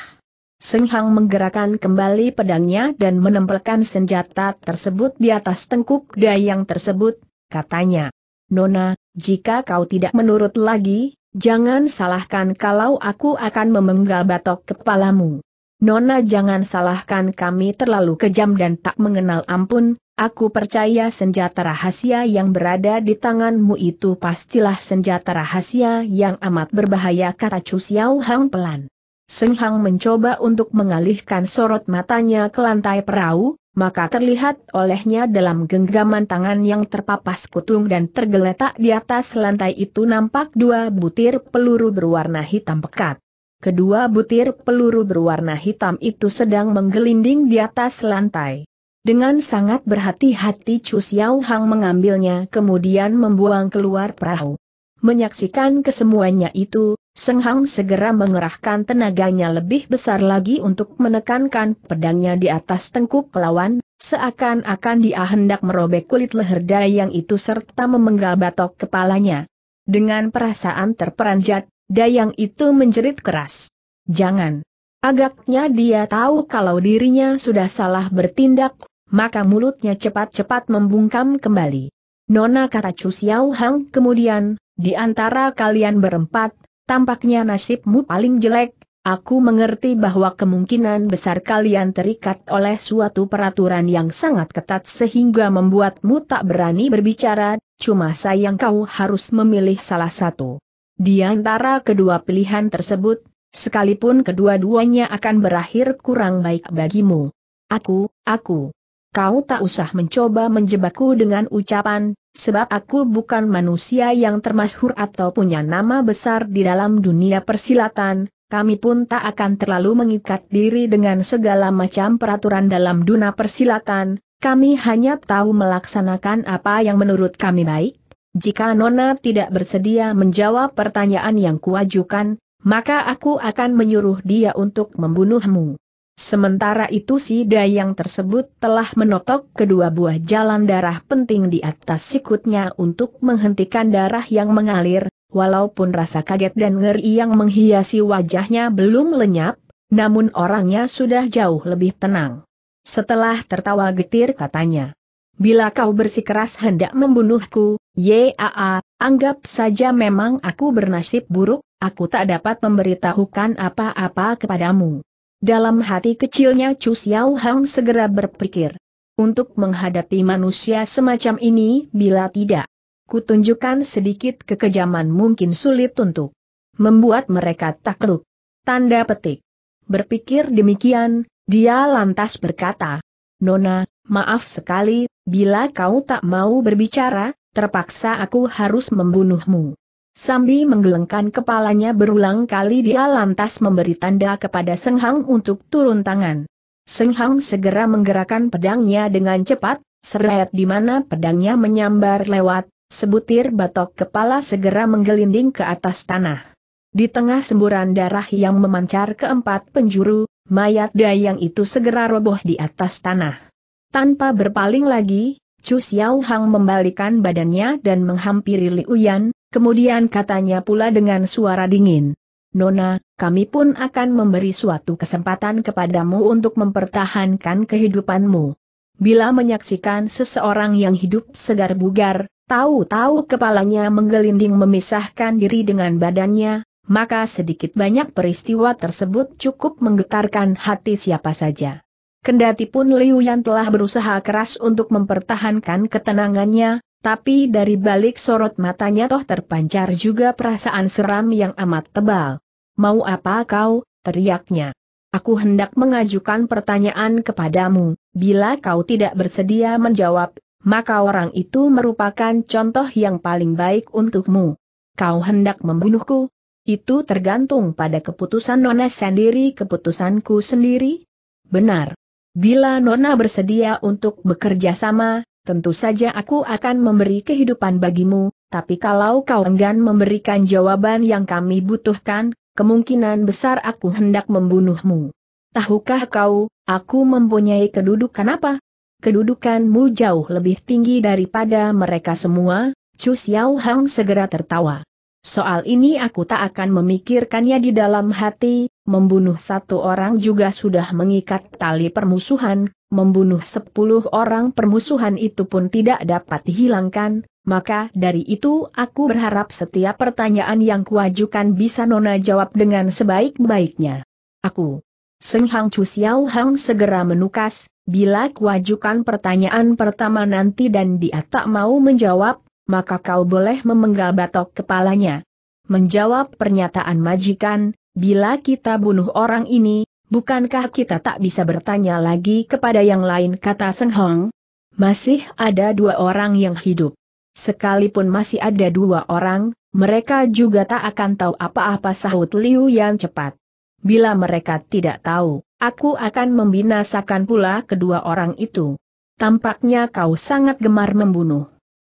Seng Hang menggerakkan kembali pedangnya dan menempelkan senjata tersebut di atas tengkuk Dayang tersebut, katanya. Nona, jika kau tidak menurut lagi, jangan salahkan kalau aku akan memenggal batok kepalamu. Nona jangan salahkan kami terlalu kejam dan tak mengenal ampun, aku percaya senjata rahasia yang berada di tanganmu itu pastilah senjata rahasia yang amat berbahaya kata Chu Xiao Hang pelan. Seng Hang mencoba untuk mengalihkan sorot matanya ke lantai perahu, maka terlihat olehnya dalam genggaman tangan yang terpapas kutung dan tergeletak di atas lantai itu nampak dua butir peluru berwarna hitam pekat. Kedua butir peluru berwarna hitam itu sedang menggelinding di atas lantai. Dengan sangat berhati-hati Chu Xiao Hang mengambilnya kemudian membuang keluar perahu. Menyaksikan kesemuanya itu, Seng Hang segera mengerahkan tenaganya lebih besar lagi untuk menekankan pedangnya di atas tengkuk lawan, seakan-akan dia hendak merobek kulit leher dayang itu serta memenggal batok kepalanya. Dengan perasaan terperanjat, Dayang itu menjerit keras. Jangan. Agaknya dia tahu kalau dirinya sudah salah bertindak, maka mulutnya cepat-cepat membungkam kembali. Nona kata Chu Xiao Hang kemudian, di antara kalian berempat, tampaknya nasibmu paling jelek, Aku mengerti bahwa kemungkinan besar kalian terikat oleh suatu peraturan yang sangat ketat sehingga membuatmu tak berani berbicara, cuma sayang kau harus memilih salah satu. Di antara kedua pilihan tersebut, sekalipun kedua-duanya akan berakhir kurang baik bagimu. Aku, aku. Kau tak usah mencoba menjebakku dengan ucapan, sebab aku bukan manusia yang termasyhur atau punya nama besar di dalam dunia persilatan, kami pun tak akan terlalu mengikat diri dengan segala macam peraturan dalam dunia persilatan, kami hanya tahu melaksanakan apa yang menurut kami baik, jika Nona tidak bersedia menjawab pertanyaan yang kuajukan, maka aku akan menyuruh dia untuk membunuhmu. Sementara itu si Dayang tersebut telah menotok kedua buah jalan darah penting di atas sikutnya untuk menghentikan darah yang mengalir, walaupun rasa kaget dan ngeri yang menghiasi wajahnya belum lenyap, namun orangnya sudah jauh lebih tenang. Setelah tertawa getir katanya. Bila kau bersikeras hendak membunuhku, yaa, anggap saja memang aku bernasib buruk, aku tak dapat memberitahukan apa-apa kepadamu. Dalam hati kecilnya Chu Xiao Hang segera berpikir. Untuk menghadapi manusia semacam ini bila tidak. Kutunjukkan sedikit kekejaman mungkin sulit untuk membuat mereka takluk. Tanda petik. Berpikir demikian, dia lantas berkata, Nona, maaf sekali, Bila kau tak mau berbicara, terpaksa aku harus membunuhmu. Sambil menggelengkan kepalanya berulang kali dia lantas memberi tanda kepada Seng Hang untuk turun tangan. Seng Hang segera menggerakkan pedangnya dengan cepat, seret di mana pedangnya menyambar lewat, sebutir batok kepala segera menggelinding ke atas tanah. Di tengah semburan darah yang memancar ke empat penjuru, mayat Dayang itu segera roboh di atas tanah. Tanpa berpaling lagi, Chu Xiao Hang membalikan badannya dan menghampiri Liu Yan, kemudian katanya pula dengan suara dingin. Nona, kami pun akan memberi suatu kesempatan kepadamu untuk mempertahankan kehidupanmu. Bila menyaksikan seseorang yang hidup segar bugar, tahu-tahu kepalanya menggelinding memisahkan diri dengan badannya, maka sedikit banyak peristiwa tersebut cukup menggetarkan hati siapa saja. Kendati pun Liu Yan telah berusaha keras untuk mempertahankan ketenangannya, tapi dari balik sorot matanya toh terpancar juga perasaan seram yang amat tebal. Mau apa kau, teriaknya. Aku hendak mengajukan pertanyaan kepadamu, bila kau tidak bersedia menjawab, maka orang itu merupakan contoh yang paling baik untukmu. Kau hendak membunuhku? Itu tergantung pada keputusan Nona sendiri keputusanku sendiri? Benar. Bila Nona bersedia untuk bekerja sama, tentu saja aku akan memberi kehidupan bagimu, tapi kalau kau enggan memberikan jawaban yang kami butuhkan, kemungkinan besar aku hendak membunuhmu. Tahukah kau, aku mempunyai kedudukan apa? Kedudukanmu jauh lebih tinggi daripada mereka semua, Chu Xiao Hang segera tertawa. Soal ini aku tak akan memikirkannya di dalam hati, Membunuh satu orang juga sudah mengikat tali permusuhan, membunuh sepuluh orang permusuhan itu pun tidak dapat dihilangkan, maka dari itu aku berharap setiap pertanyaan yang kuajukan bisa Nona jawab dengan sebaik-baiknya. Aku, Seng Hang Chu Xiao Hang segera menukas, bila kuajukan pertanyaan pertama nanti dan dia tak mau menjawab, maka kau boleh memenggal batok kepalanya. Menjawab pernyataan majikan, Bila kita bunuh orang ini, bukankah kita tak bisa bertanya lagi kepada yang lain kata Seng Hong? Masih ada dua orang yang hidup. Sekalipun masih ada dua orang, mereka juga tak akan tahu apa-apa sahut Liu yang cepat. Bila mereka tidak tahu, aku akan membinasakan pula kedua orang itu. Tampaknya kau sangat gemar membunuh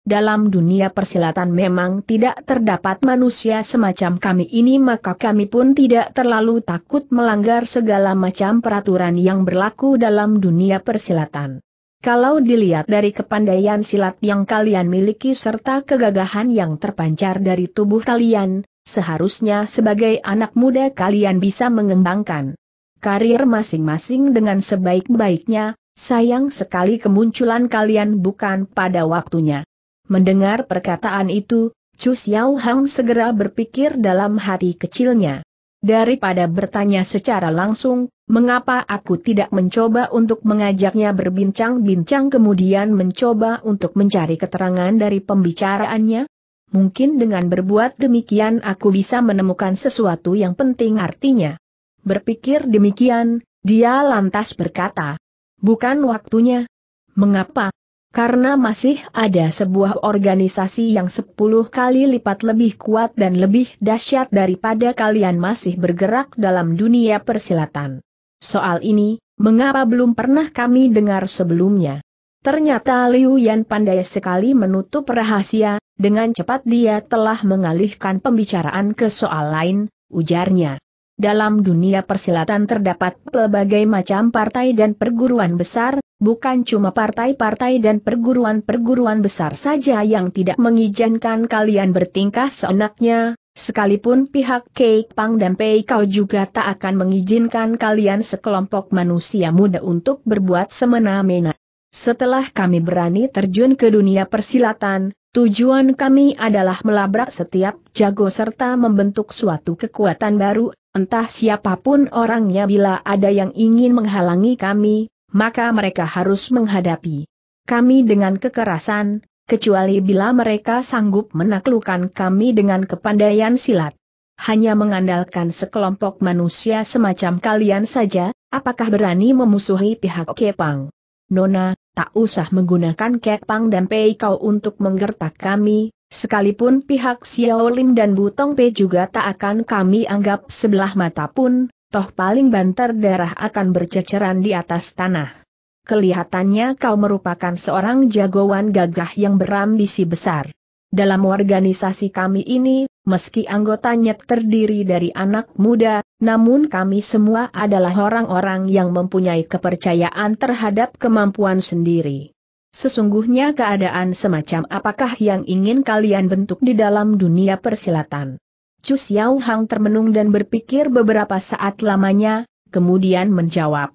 dalam dunia persilatan memang tidak terdapat manusia semacam kami ini maka kami pun tidak terlalu takut melanggar segala macam peraturan yang berlaku dalam dunia persilatan. Kalau dilihat dari kepandaian silat yang kalian miliki serta kegagahan yang terpancar dari tubuh kalian, seharusnya sebagai anak muda kalian bisa mengembangkan karir masing-masing dengan sebaik-baiknya, sayang sekali kemunculan kalian bukan pada waktunya. Mendengar perkataan itu, Chu Xiao Hang segera berpikir dalam hati kecilnya. Daripada bertanya secara langsung, mengapa aku tidak mencoba untuk mengajaknya berbincang-bincang kemudian mencoba untuk mencari keterangan dari pembicaraannya? Mungkin dengan berbuat demikian aku bisa menemukan sesuatu yang penting artinya. Berpikir demikian, dia lantas berkata, Bukan waktunya. Mengapa? Karena masih ada sebuah organisasi yang sepuluh kali lipat lebih kuat dan lebih dahsyat daripada kalian masih bergerak dalam dunia persilatan. Soal ini, mengapa belum pernah kami dengar sebelumnya? Ternyata Liu Yan pandai sekali menutup rahasia, dengan cepat dia telah mengalihkan pembicaraan ke soal lain, ujarnya. Dalam dunia persilatan terdapat pelbagai macam partai dan perguruan besar, bukan cuma partai-partai dan perguruan-perguruan besar saja yang tidak mengizinkan kalian bertingkah seenaknya, sekalipun pihak Kek Pang dan Pei Kau juga tak akan mengizinkan kalian sekelompok manusia muda untuk berbuat semena-mena. Setelah kami berani terjun ke dunia persilatan, Tujuan kami adalah melabrak setiap jago serta membentuk suatu kekuatan baru Entah siapapun orangnya bila ada yang ingin menghalangi kami, maka mereka harus menghadapi kami dengan kekerasan, kecuali bila mereka sanggup menaklukkan kami dengan kepandaian silat. Hanya mengandalkan sekelompok manusia semacam kalian saja, apakah berani memusuhi pihak Kepang? Nona, tak usah menggunakan Kepang dan Pei kau untuk menggertak kami, Sekalipun pihak Xiao Lim dan Pe juga tak akan kami anggap sebelah mata pun, toh paling banter darah akan berceceran di atas tanah. Kelihatannya kau merupakan seorang jagoan gagah yang berambisi besar. Dalam organisasi kami ini, meski anggotanya terdiri dari anak muda, namun kami semua adalah orang-orang yang mempunyai kepercayaan terhadap kemampuan sendiri. Sesungguhnya keadaan semacam apakah yang ingin kalian bentuk di dalam dunia persilatan? Chu Xiao Hang termenung dan berpikir beberapa saat lamanya, kemudian menjawab.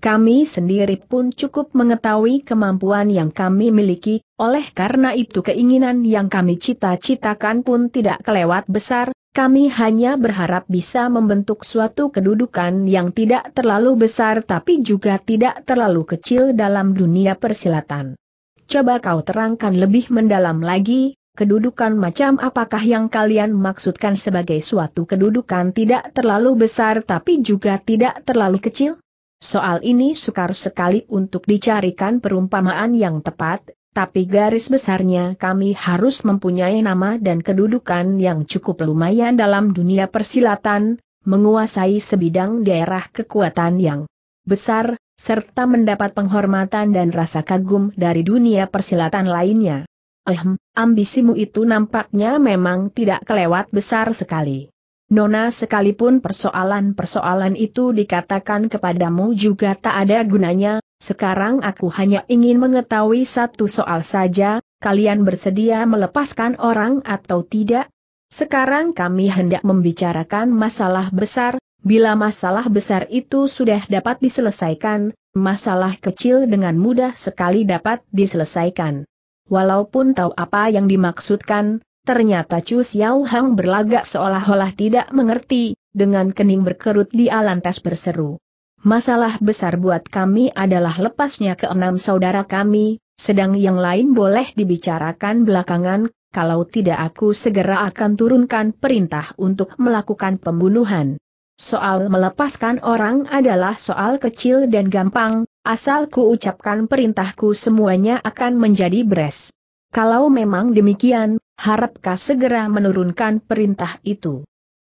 Kami sendiri pun cukup mengetahui kemampuan yang kami miliki, oleh karena itu keinginan yang kami cita-citakan pun tidak kelewat besar, kami hanya berharap bisa membentuk suatu kedudukan yang tidak terlalu besar tapi juga tidak terlalu kecil dalam dunia persilatan. Coba kau terangkan lebih mendalam lagi, kedudukan macam apakah yang kalian maksudkan sebagai suatu kedudukan tidak terlalu besar tapi juga tidak terlalu kecil? Soal ini sukar sekali untuk dicarikan perumpamaan yang tepat, tapi garis besarnya kami harus mempunyai nama dan kedudukan yang cukup lumayan dalam dunia persilatan, menguasai sebidang daerah kekuatan yang besar, serta mendapat penghormatan dan rasa kagum dari dunia persilatan lainnya. Ehm, ambisimu itu nampaknya memang tidak kelewat besar sekali. Nona sekalipun persoalan-persoalan itu dikatakan kepadamu juga tak ada gunanya, sekarang aku hanya ingin mengetahui satu soal saja, kalian bersedia melepaskan orang atau tidak? Sekarang kami hendak membicarakan masalah besar, bila masalah besar itu sudah dapat diselesaikan, masalah kecil dengan mudah sekali dapat diselesaikan. Walaupun tahu apa yang dimaksudkan, ternyata Chu Xiao Hang berlagak seolah-olah tidak mengerti, dengan kening berkerut di alantas berseru. Masalah besar buat kami adalah lepasnya keenam saudara kami, sedang yang lain boleh dibicarakan belakangan, kalau tidak aku segera akan turunkan perintah untuk melakukan pembunuhan. Soal melepaskan orang adalah soal kecil dan gampang, asal ku ucapkan perintahku semuanya akan menjadi beres. Kalau memang demikian, harapkah segera menurunkan perintah itu.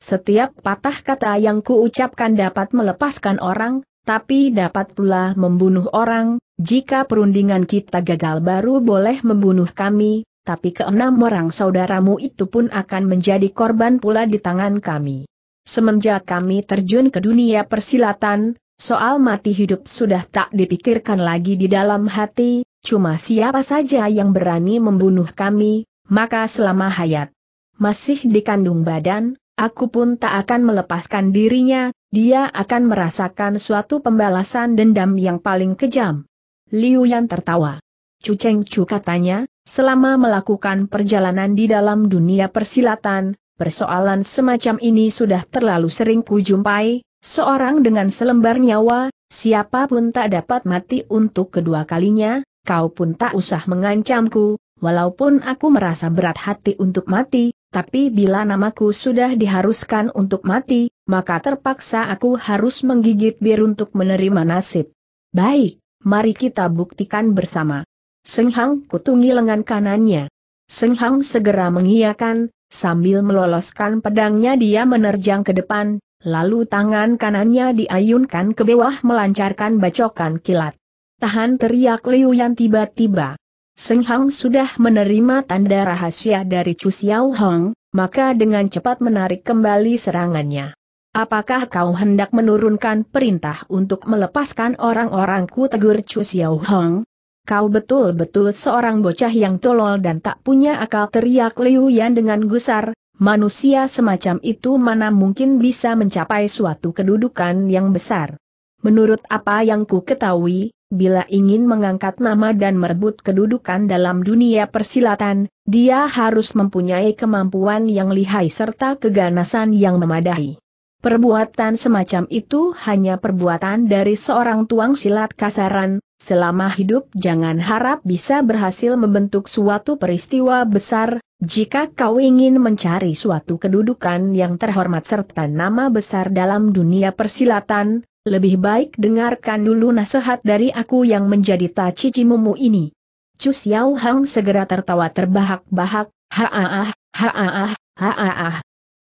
Setiap patah kata yang kuucapkan dapat melepaskan orang, tapi dapat pula membunuh orang, jika perundingan kita gagal baru boleh membunuh kami, tapi keenam orang saudaramu itu pun akan menjadi korban pula di tangan kami. Semenjak kami terjun ke dunia persilatan, soal mati hidup sudah tak dipikirkan lagi di dalam hati, cuma siapa saja yang berani membunuh kami, maka selama hayat masih dikandung badan, aku pun tak akan melepaskan dirinya, dia akan merasakan suatu pembalasan dendam yang paling kejam. Liu Yan tertawa. Chu Cheng Chu katanya, selama melakukan perjalanan di dalam dunia persilatan, persoalan semacam ini sudah terlalu sering kujumpai, seorang dengan selembar nyawa, siapapun tak dapat mati untuk kedua kalinya, kau pun tak usah mengancamku, walaupun aku merasa berat hati untuk mati, tapi bila namaku sudah diharuskan untuk mati, maka terpaksa aku harus menggigit bir untuk menerima nasib. Baik, mari kita buktikan bersama. Senghang kutungi lengan kanannya. Senghang segera mengiyakan, sambil meloloskan pedangnya dia menerjang ke depan, lalu tangan kanannya diayunkan ke bawah melancarkan bacokan kilat. Tahan teriak Liu yang tiba-tiba. Seng Hang sudah menerima tanda rahasia dari Chu Xiao Hong, maka dengan cepat menarik kembali serangannya. Apakah kau hendak menurunkan perintah untuk melepaskan orang-orangku tegur Chu Xiao Hong? Kau betul-betul seorang bocah yang tolol dan tak punya akal teriak Liu Yan dengan gusar, manusia semacam itu mana mungkin bisa mencapai suatu kedudukan yang besar. Menurut apa yang ku ketahui, bila ingin mengangkat nama dan merebut kedudukan dalam dunia persilatan, dia harus mempunyai kemampuan yang lihai serta keganasan yang memadai. Perbuatan semacam itu hanya perbuatan dari seorang tuang silat kasaran, selama hidup jangan harap bisa berhasil membentuk suatu peristiwa besar, jika kau ingin mencari suatu kedudukan yang terhormat serta nama besar dalam dunia persilatan, lebih baik dengarkan dulu nasihat dari aku yang menjadi taci cimumu ini. Chu Xiao Hang segera tertawa terbahak-bahak, haaah, haaah, haaah.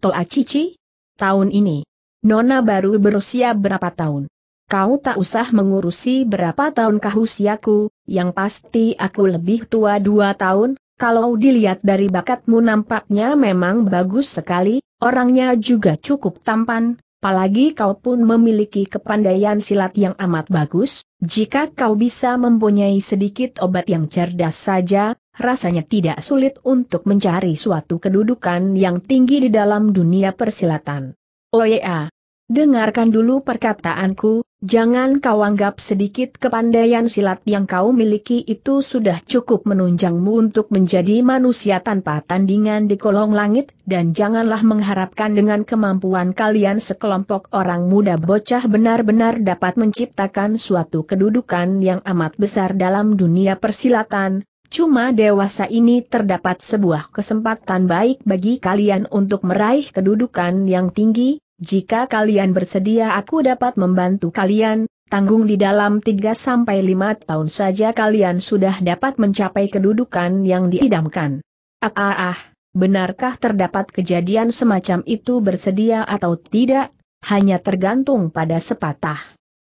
Toa Cici? Tahun ini. Nona baru berusia berapa tahun? Kau tak usah mengurusi berapa tahun usiaku, yang pasti aku lebih tua dua tahun, kalau dilihat dari bakatmu nampaknya memang bagus sekali, orangnya juga cukup tampan, apalagi kau pun memiliki kepandaian silat yang amat bagus, jika kau bisa mempunyai sedikit obat yang cerdas saja, rasanya tidak sulit untuk mencari suatu kedudukan yang tinggi di dalam dunia persilatan. Oh ya, Dengarkan dulu perkataanku, jangan kau anggap sedikit kepandaian silat yang kau miliki itu sudah cukup menunjangmu untuk menjadi manusia tanpa tandingan di kolong langit, dan janganlah mengharapkan dengan kemampuan kalian sekelompok orang muda bocah benar-benar dapat menciptakan suatu kedudukan yang amat besar dalam dunia persilatan, Cuma dewasa ini terdapat sebuah kesempatan baik bagi kalian untuk meraih kedudukan yang tinggi, jika kalian bersedia aku dapat membantu kalian, tanggung di dalam 3-5 tahun saja kalian sudah dapat mencapai kedudukan yang diidamkan. Ah ah ah, benarkah terdapat kejadian semacam itu bersedia atau tidak, hanya tergantung pada sepatah.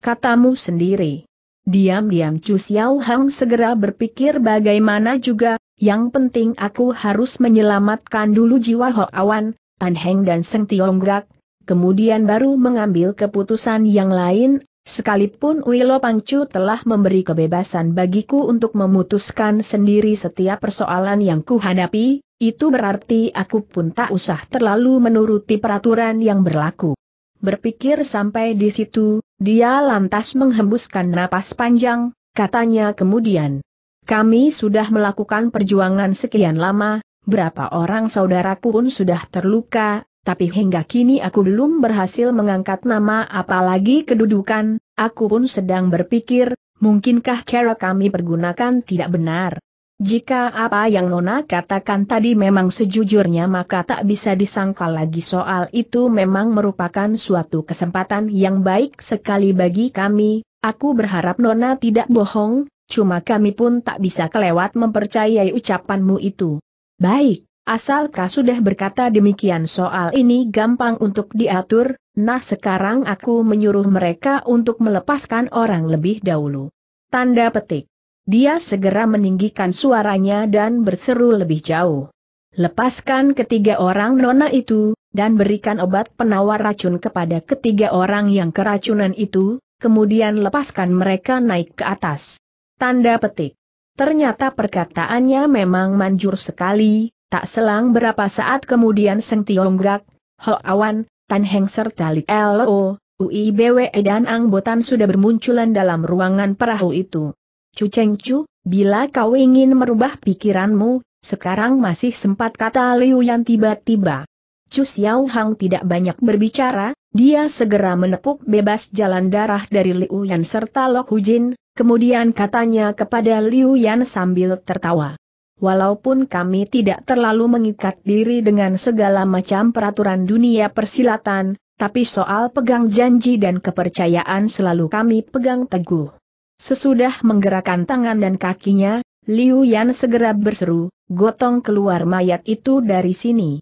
Katamu sendiri. Diam-diam Chu Xiao Hang segera berpikir bagaimana juga, yang penting aku harus menyelamatkan dulu jiwa Ho Awan, Tan Heng dan Seng Tiong Gak, kemudian baru mengambil keputusan yang lain, sekalipun Wilo Pangcu telah memberi kebebasan bagiku untuk memutuskan sendiri setiap persoalan yang kuhadapi, itu berarti aku pun tak usah terlalu menuruti peraturan yang berlaku. Berpikir sampai di situ, dia lantas menghembuskan napas panjang, katanya kemudian. Kami sudah melakukan perjuangan sekian lama, berapa orang saudaraku pun sudah terluka, tapi hingga kini aku belum berhasil mengangkat nama apalagi kedudukan, aku pun sedang berpikir, mungkinkah cara kami pergunakan tidak benar. Jika apa yang Nona katakan tadi memang sejujurnya maka tak bisa disangkal lagi soal itu memang merupakan suatu kesempatan yang baik sekali bagi kami, aku berharap Nona tidak bohong, cuma kami pun tak bisa kelewat mempercayai ucapanmu itu. Baik, Asal kau sudah berkata demikian soal ini gampang untuk diatur, nah sekarang aku menyuruh mereka untuk melepaskan orang lebih dahulu. Tanda petik. Dia segera meninggikan suaranya dan berseru lebih jauh. Lepaskan ketiga orang nona itu, dan berikan obat penawar racun kepada ketiga orang yang keracunan itu, kemudian lepaskan mereka naik ke atas. Tanda petik. Ternyata perkataannya memang manjur sekali, Tak selang berapa saat kemudian Seng Gak, Ho Awan, Tan Heng serta Li Lo, UIBWE dan Ang Botan sudah bermunculan dalam ruangan perahu itu. Chu Cheng Chu, bila kau ingin merubah pikiranmu, sekarang masih sempat kata Liu Yan tiba-tiba. Chu Xiao Hang tidak banyak berbicara, dia segera menepuk bebas jalan darah dari Liu Yan serta Lok Hu Jin, kemudian katanya kepada Liu Yan sambil tertawa. Walaupun kami tidak terlalu mengikat diri dengan segala macam peraturan dunia persilatan, tapi soal pegang janji dan kepercayaan selalu kami pegang teguh. Sesudah menggerakkan tangan dan kakinya, Liu Yan segera berseru, gotong keluar mayat itu dari sini.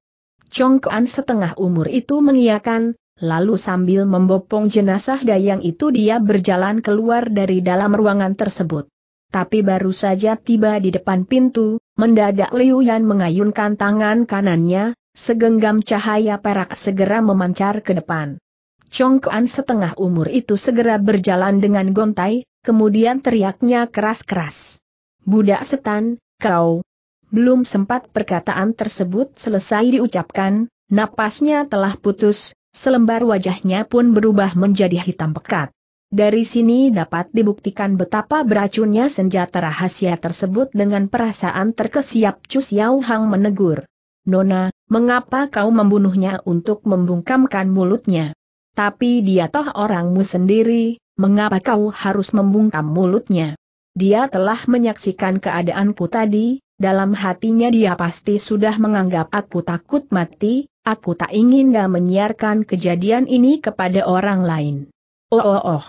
Chong Kuan setengah umur itu mengiakan, lalu sambil membopong jenazah dayang itu dia berjalan keluar dari dalam ruangan tersebut tapi baru saja tiba di depan pintu, mendadak Liu Yan mengayunkan tangan kanannya, segenggam cahaya perak segera memancar ke depan. Chong Kuan setengah umur itu segera berjalan dengan gontai, kemudian teriaknya keras-keras. Budak setan, kau. Belum sempat perkataan tersebut selesai diucapkan, napasnya telah putus, selembar wajahnya pun berubah menjadi hitam pekat. Dari sini dapat dibuktikan betapa beracunnya senjata rahasia tersebut dengan perasaan terkesiap Chu Xiao Hang menegur. Nona, mengapa kau membunuhnya untuk membungkamkan mulutnya? Tapi dia toh orangmu sendiri, mengapa kau harus membungkam mulutnya? Dia telah menyaksikan keadaanku tadi, dalam hatinya dia pasti sudah menganggap aku takut mati, aku tak ingin dah menyiarkan kejadian ini kepada orang lain. Oh oh oh, oh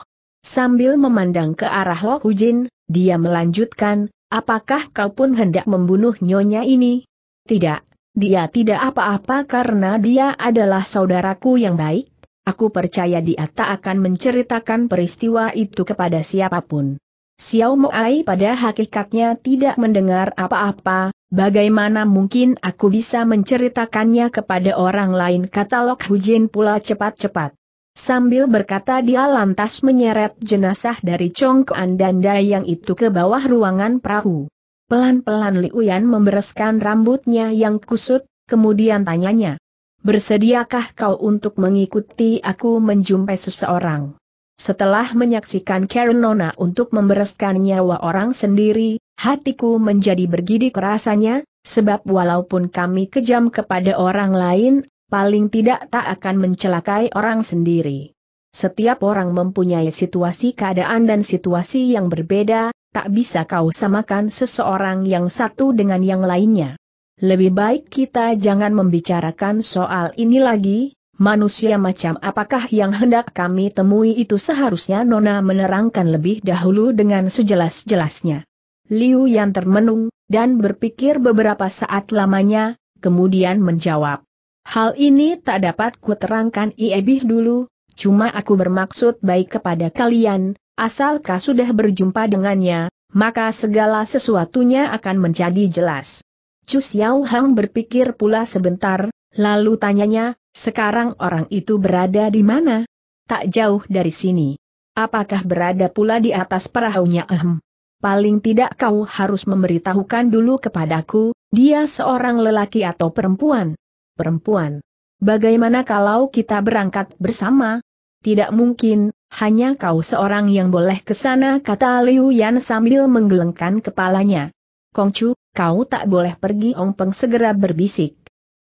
Sambil memandang ke arah Lo Hujin, dia melanjutkan, apakah kau pun hendak membunuh nyonya ini? Tidak, dia tidak apa-apa karena dia adalah saudaraku yang baik. Aku percaya dia tak akan menceritakan peristiwa itu kepada siapapun. Xiao Moai pada hakikatnya tidak mendengar apa-apa, bagaimana mungkin aku bisa menceritakannya kepada orang lain kata Lok Hujin pula cepat-cepat. Sambil berkata dia lantas menyeret jenazah dari congkoan danda yang itu ke bawah ruangan perahu. Pelan-pelan Liuyan membereskan rambutnya yang kusut, kemudian tanyanya. Bersediakah kau untuk mengikuti aku menjumpai seseorang? Setelah menyaksikan Karen Nona untuk membereskan nyawa orang sendiri, hatiku menjadi bergidik rasanya, sebab walaupun kami kejam kepada orang lain, paling tidak tak akan mencelakai orang sendiri. Setiap orang mempunyai situasi keadaan dan situasi yang berbeda, tak bisa kau samakan seseorang yang satu dengan yang lainnya. Lebih baik kita jangan membicarakan soal ini lagi, manusia macam apakah yang hendak kami temui itu seharusnya Nona menerangkan lebih dahulu dengan sejelas-jelasnya. Liu yang termenung, dan berpikir beberapa saat lamanya, kemudian menjawab. Hal ini tak dapat kuterangkan lebih iya, dulu, cuma aku bermaksud baik kepada kalian, asalkah sudah berjumpa dengannya, maka segala sesuatunya akan menjadi jelas. Chu Xiao Hang berpikir pula sebentar, lalu tanyanya, sekarang orang itu berada di mana? Tak jauh dari sini. Apakah berada pula di atas perahunya Ahem? Paling tidak kau harus memberitahukan dulu kepadaku, dia seorang lelaki atau perempuan perempuan. Bagaimana kalau kita berangkat bersama? Tidak mungkin, hanya kau seorang yang boleh ke sana kata Liu Yan sambil menggelengkan kepalanya. Kongcu, kau tak boleh pergi Ong Peng segera berbisik.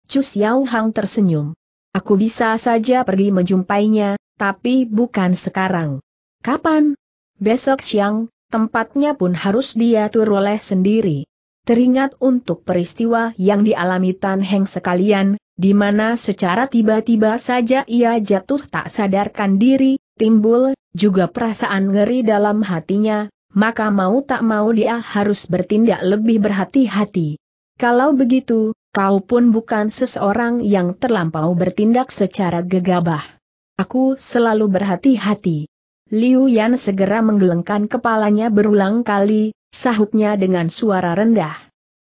Chu Xiao Hang tersenyum. Aku bisa saja pergi menjumpainya, tapi bukan sekarang. Kapan? Besok siang, tempatnya pun harus diatur oleh sendiri teringat untuk peristiwa yang dialami Tan Heng sekalian, di mana secara tiba-tiba saja ia jatuh tak sadarkan diri, timbul juga perasaan ngeri dalam hatinya, maka mau tak mau dia harus bertindak lebih berhati-hati. Kalau begitu, kau pun bukan seseorang yang terlampau bertindak secara gegabah. Aku selalu berhati-hati. Liu Yan segera menggelengkan kepalanya berulang kali, Sahutnya dengan suara rendah.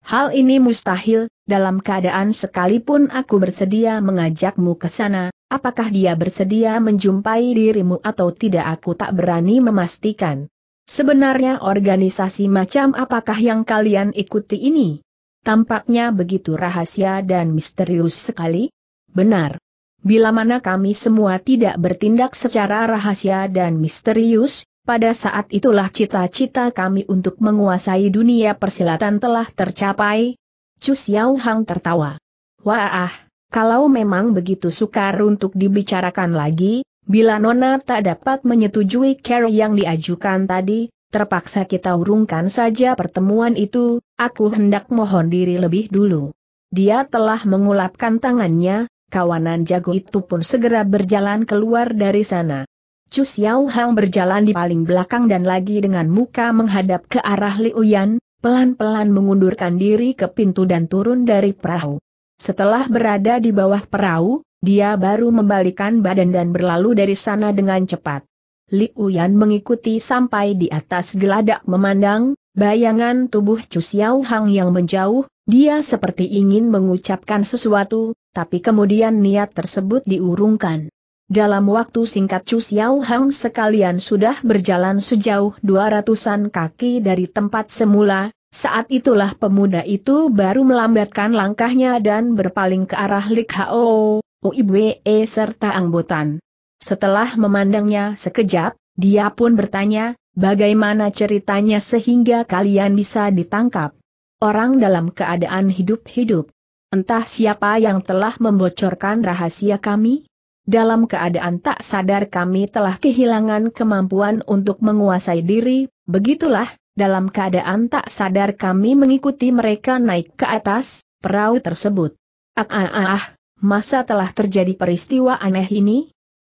Hal ini mustahil, dalam keadaan sekalipun aku bersedia mengajakmu ke sana, apakah dia bersedia menjumpai dirimu atau tidak aku tak berani memastikan. Sebenarnya organisasi macam apakah yang kalian ikuti ini? Tampaknya begitu rahasia dan misterius sekali? Benar. Bila mana kami semua tidak bertindak secara rahasia dan misterius, pada saat itulah cita-cita kami untuk menguasai dunia persilatan telah tercapai. Chu Xiao Hang tertawa. Wah, kalau memang begitu sukar untuk dibicarakan lagi, bila Nona tak dapat menyetujui care yang diajukan tadi, terpaksa kita urungkan saja pertemuan itu, aku hendak mohon diri lebih dulu. Dia telah mengulapkan tangannya, kawanan jago itu pun segera berjalan keluar dari sana. Chu Xiao Hang berjalan di paling belakang dan lagi dengan muka menghadap ke arah Liu Yan, pelan-pelan mengundurkan diri ke pintu dan turun dari perahu. Setelah berada di bawah perahu, dia baru membalikan badan dan berlalu dari sana dengan cepat. Liu Yan mengikuti sampai di atas geladak memandang, bayangan tubuh Chu Xiao Hang yang menjauh, dia seperti ingin mengucapkan sesuatu, tapi kemudian niat tersebut diurungkan. Dalam waktu singkat Chu Xiao Hang sekalian sudah berjalan sejauh 200-an kaki dari tempat semula, saat itulah pemuda itu baru melambatkan langkahnya dan berpaling ke arah Lik Hao, Uibwe serta Angbotan. Setelah memandangnya sekejap, dia pun bertanya, bagaimana ceritanya sehingga kalian bisa ditangkap? Orang dalam keadaan hidup-hidup. Entah siapa yang telah membocorkan rahasia kami? dalam keadaan tak sadar kami telah kehilangan kemampuan untuk menguasai diri, begitulah, dalam keadaan tak sadar kami mengikuti mereka naik ke atas, perahu tersebut. Ah, ah, ah, ah, masa telah terjadi peristiwa aneh ini?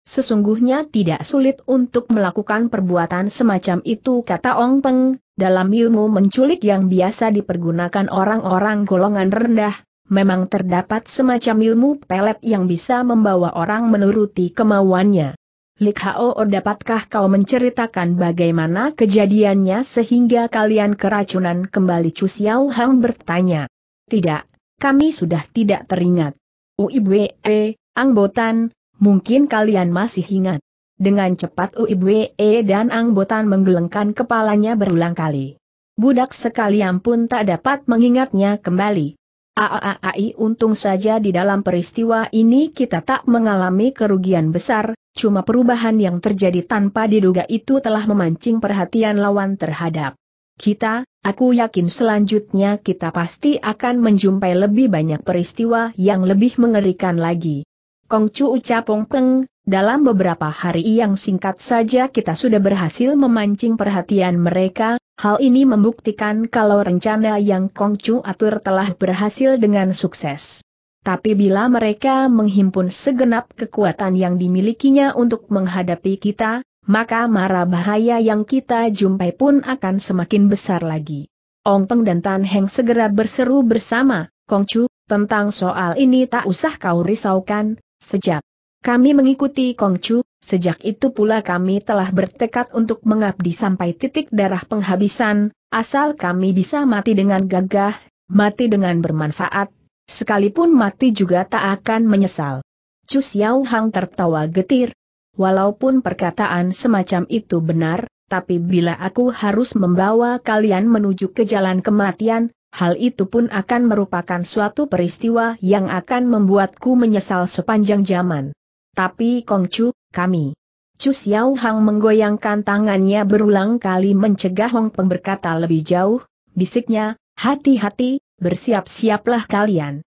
Sesungguhnya tidak sulit untuk melakukan perbuatan semacam itu kata Ong Peng, dalam ilmu menculik yang biasa dipergunakan orang-orang golongan rendah, memang terdapat semacam ilmu pelet yang bisa membawa orang menuruti kemauannya. Lik Hao dapatkah kau menceritakan bagaimana kejadiannya sehingga kalian keracunan kembali Chu Xiao Hang bertanya. Tidak, kami sudah tidak teringat. Uibwe, eh, Angbotan, mungkin kalian masih ingat. Dengan cepat Uibwe eh, dan Angbotan menggelengkan kepalanya berulang kali. Budak sekalian pun tak dapat mengingatnya kembali. Aaai untung saja di dalam peristiwa ini kita tak mengalami kerugian besar, cuma perubahan yang terjadi tanpa diduga itu telah memancing perhatian lawan terhadap kita, aku yakin selanjutnya kita pasti akan menjumpai lebih banyak peristiwa yang lebih mengerikan lagi. Kongcu ucap peng, dalam beberapa hari yang singkat saja kita sudah berhasil memancing perhatian mereka, hal ini membuktikan kalau rencana yang Kong atur telah berhasil dengan sukses. Tapi bila mereka menghimpun segenap kekuatan yang dimilikinya untuk menghadapi kita, maka mara bahaya yang kita jumpai pun akan semakin besar lagi. Ong Peng dan Tan Heng segera berseru bersama, Kong tentang soal ini tak usah kau risaukan, sejak kami mengikuti Kongcu, sejak itu pula kami telah bertekad untuk mengabdi sampai titik darah penghabisan, asal kami bisa mati dengan gagah, mati dengan bermanfaat, sekalipun mati juga tak akan menyesal. Chu Xiao Hang tertawa getir. Walaupun perkataan semacam itu benar, tapi bila aku harus membawa kalian menuju ke jalan kematian, hal itu pun akan merupakan suatu peristiwa yang akan membuatku menyesal sepanjang zaman. Tapi Chu, kami. Chu Xiao Hang menggoyangkan tangannya berulang kali mencegah Hong Peng berkata lebih jauh, bisiknya, hati-hati, bersiap-siaplah kalian.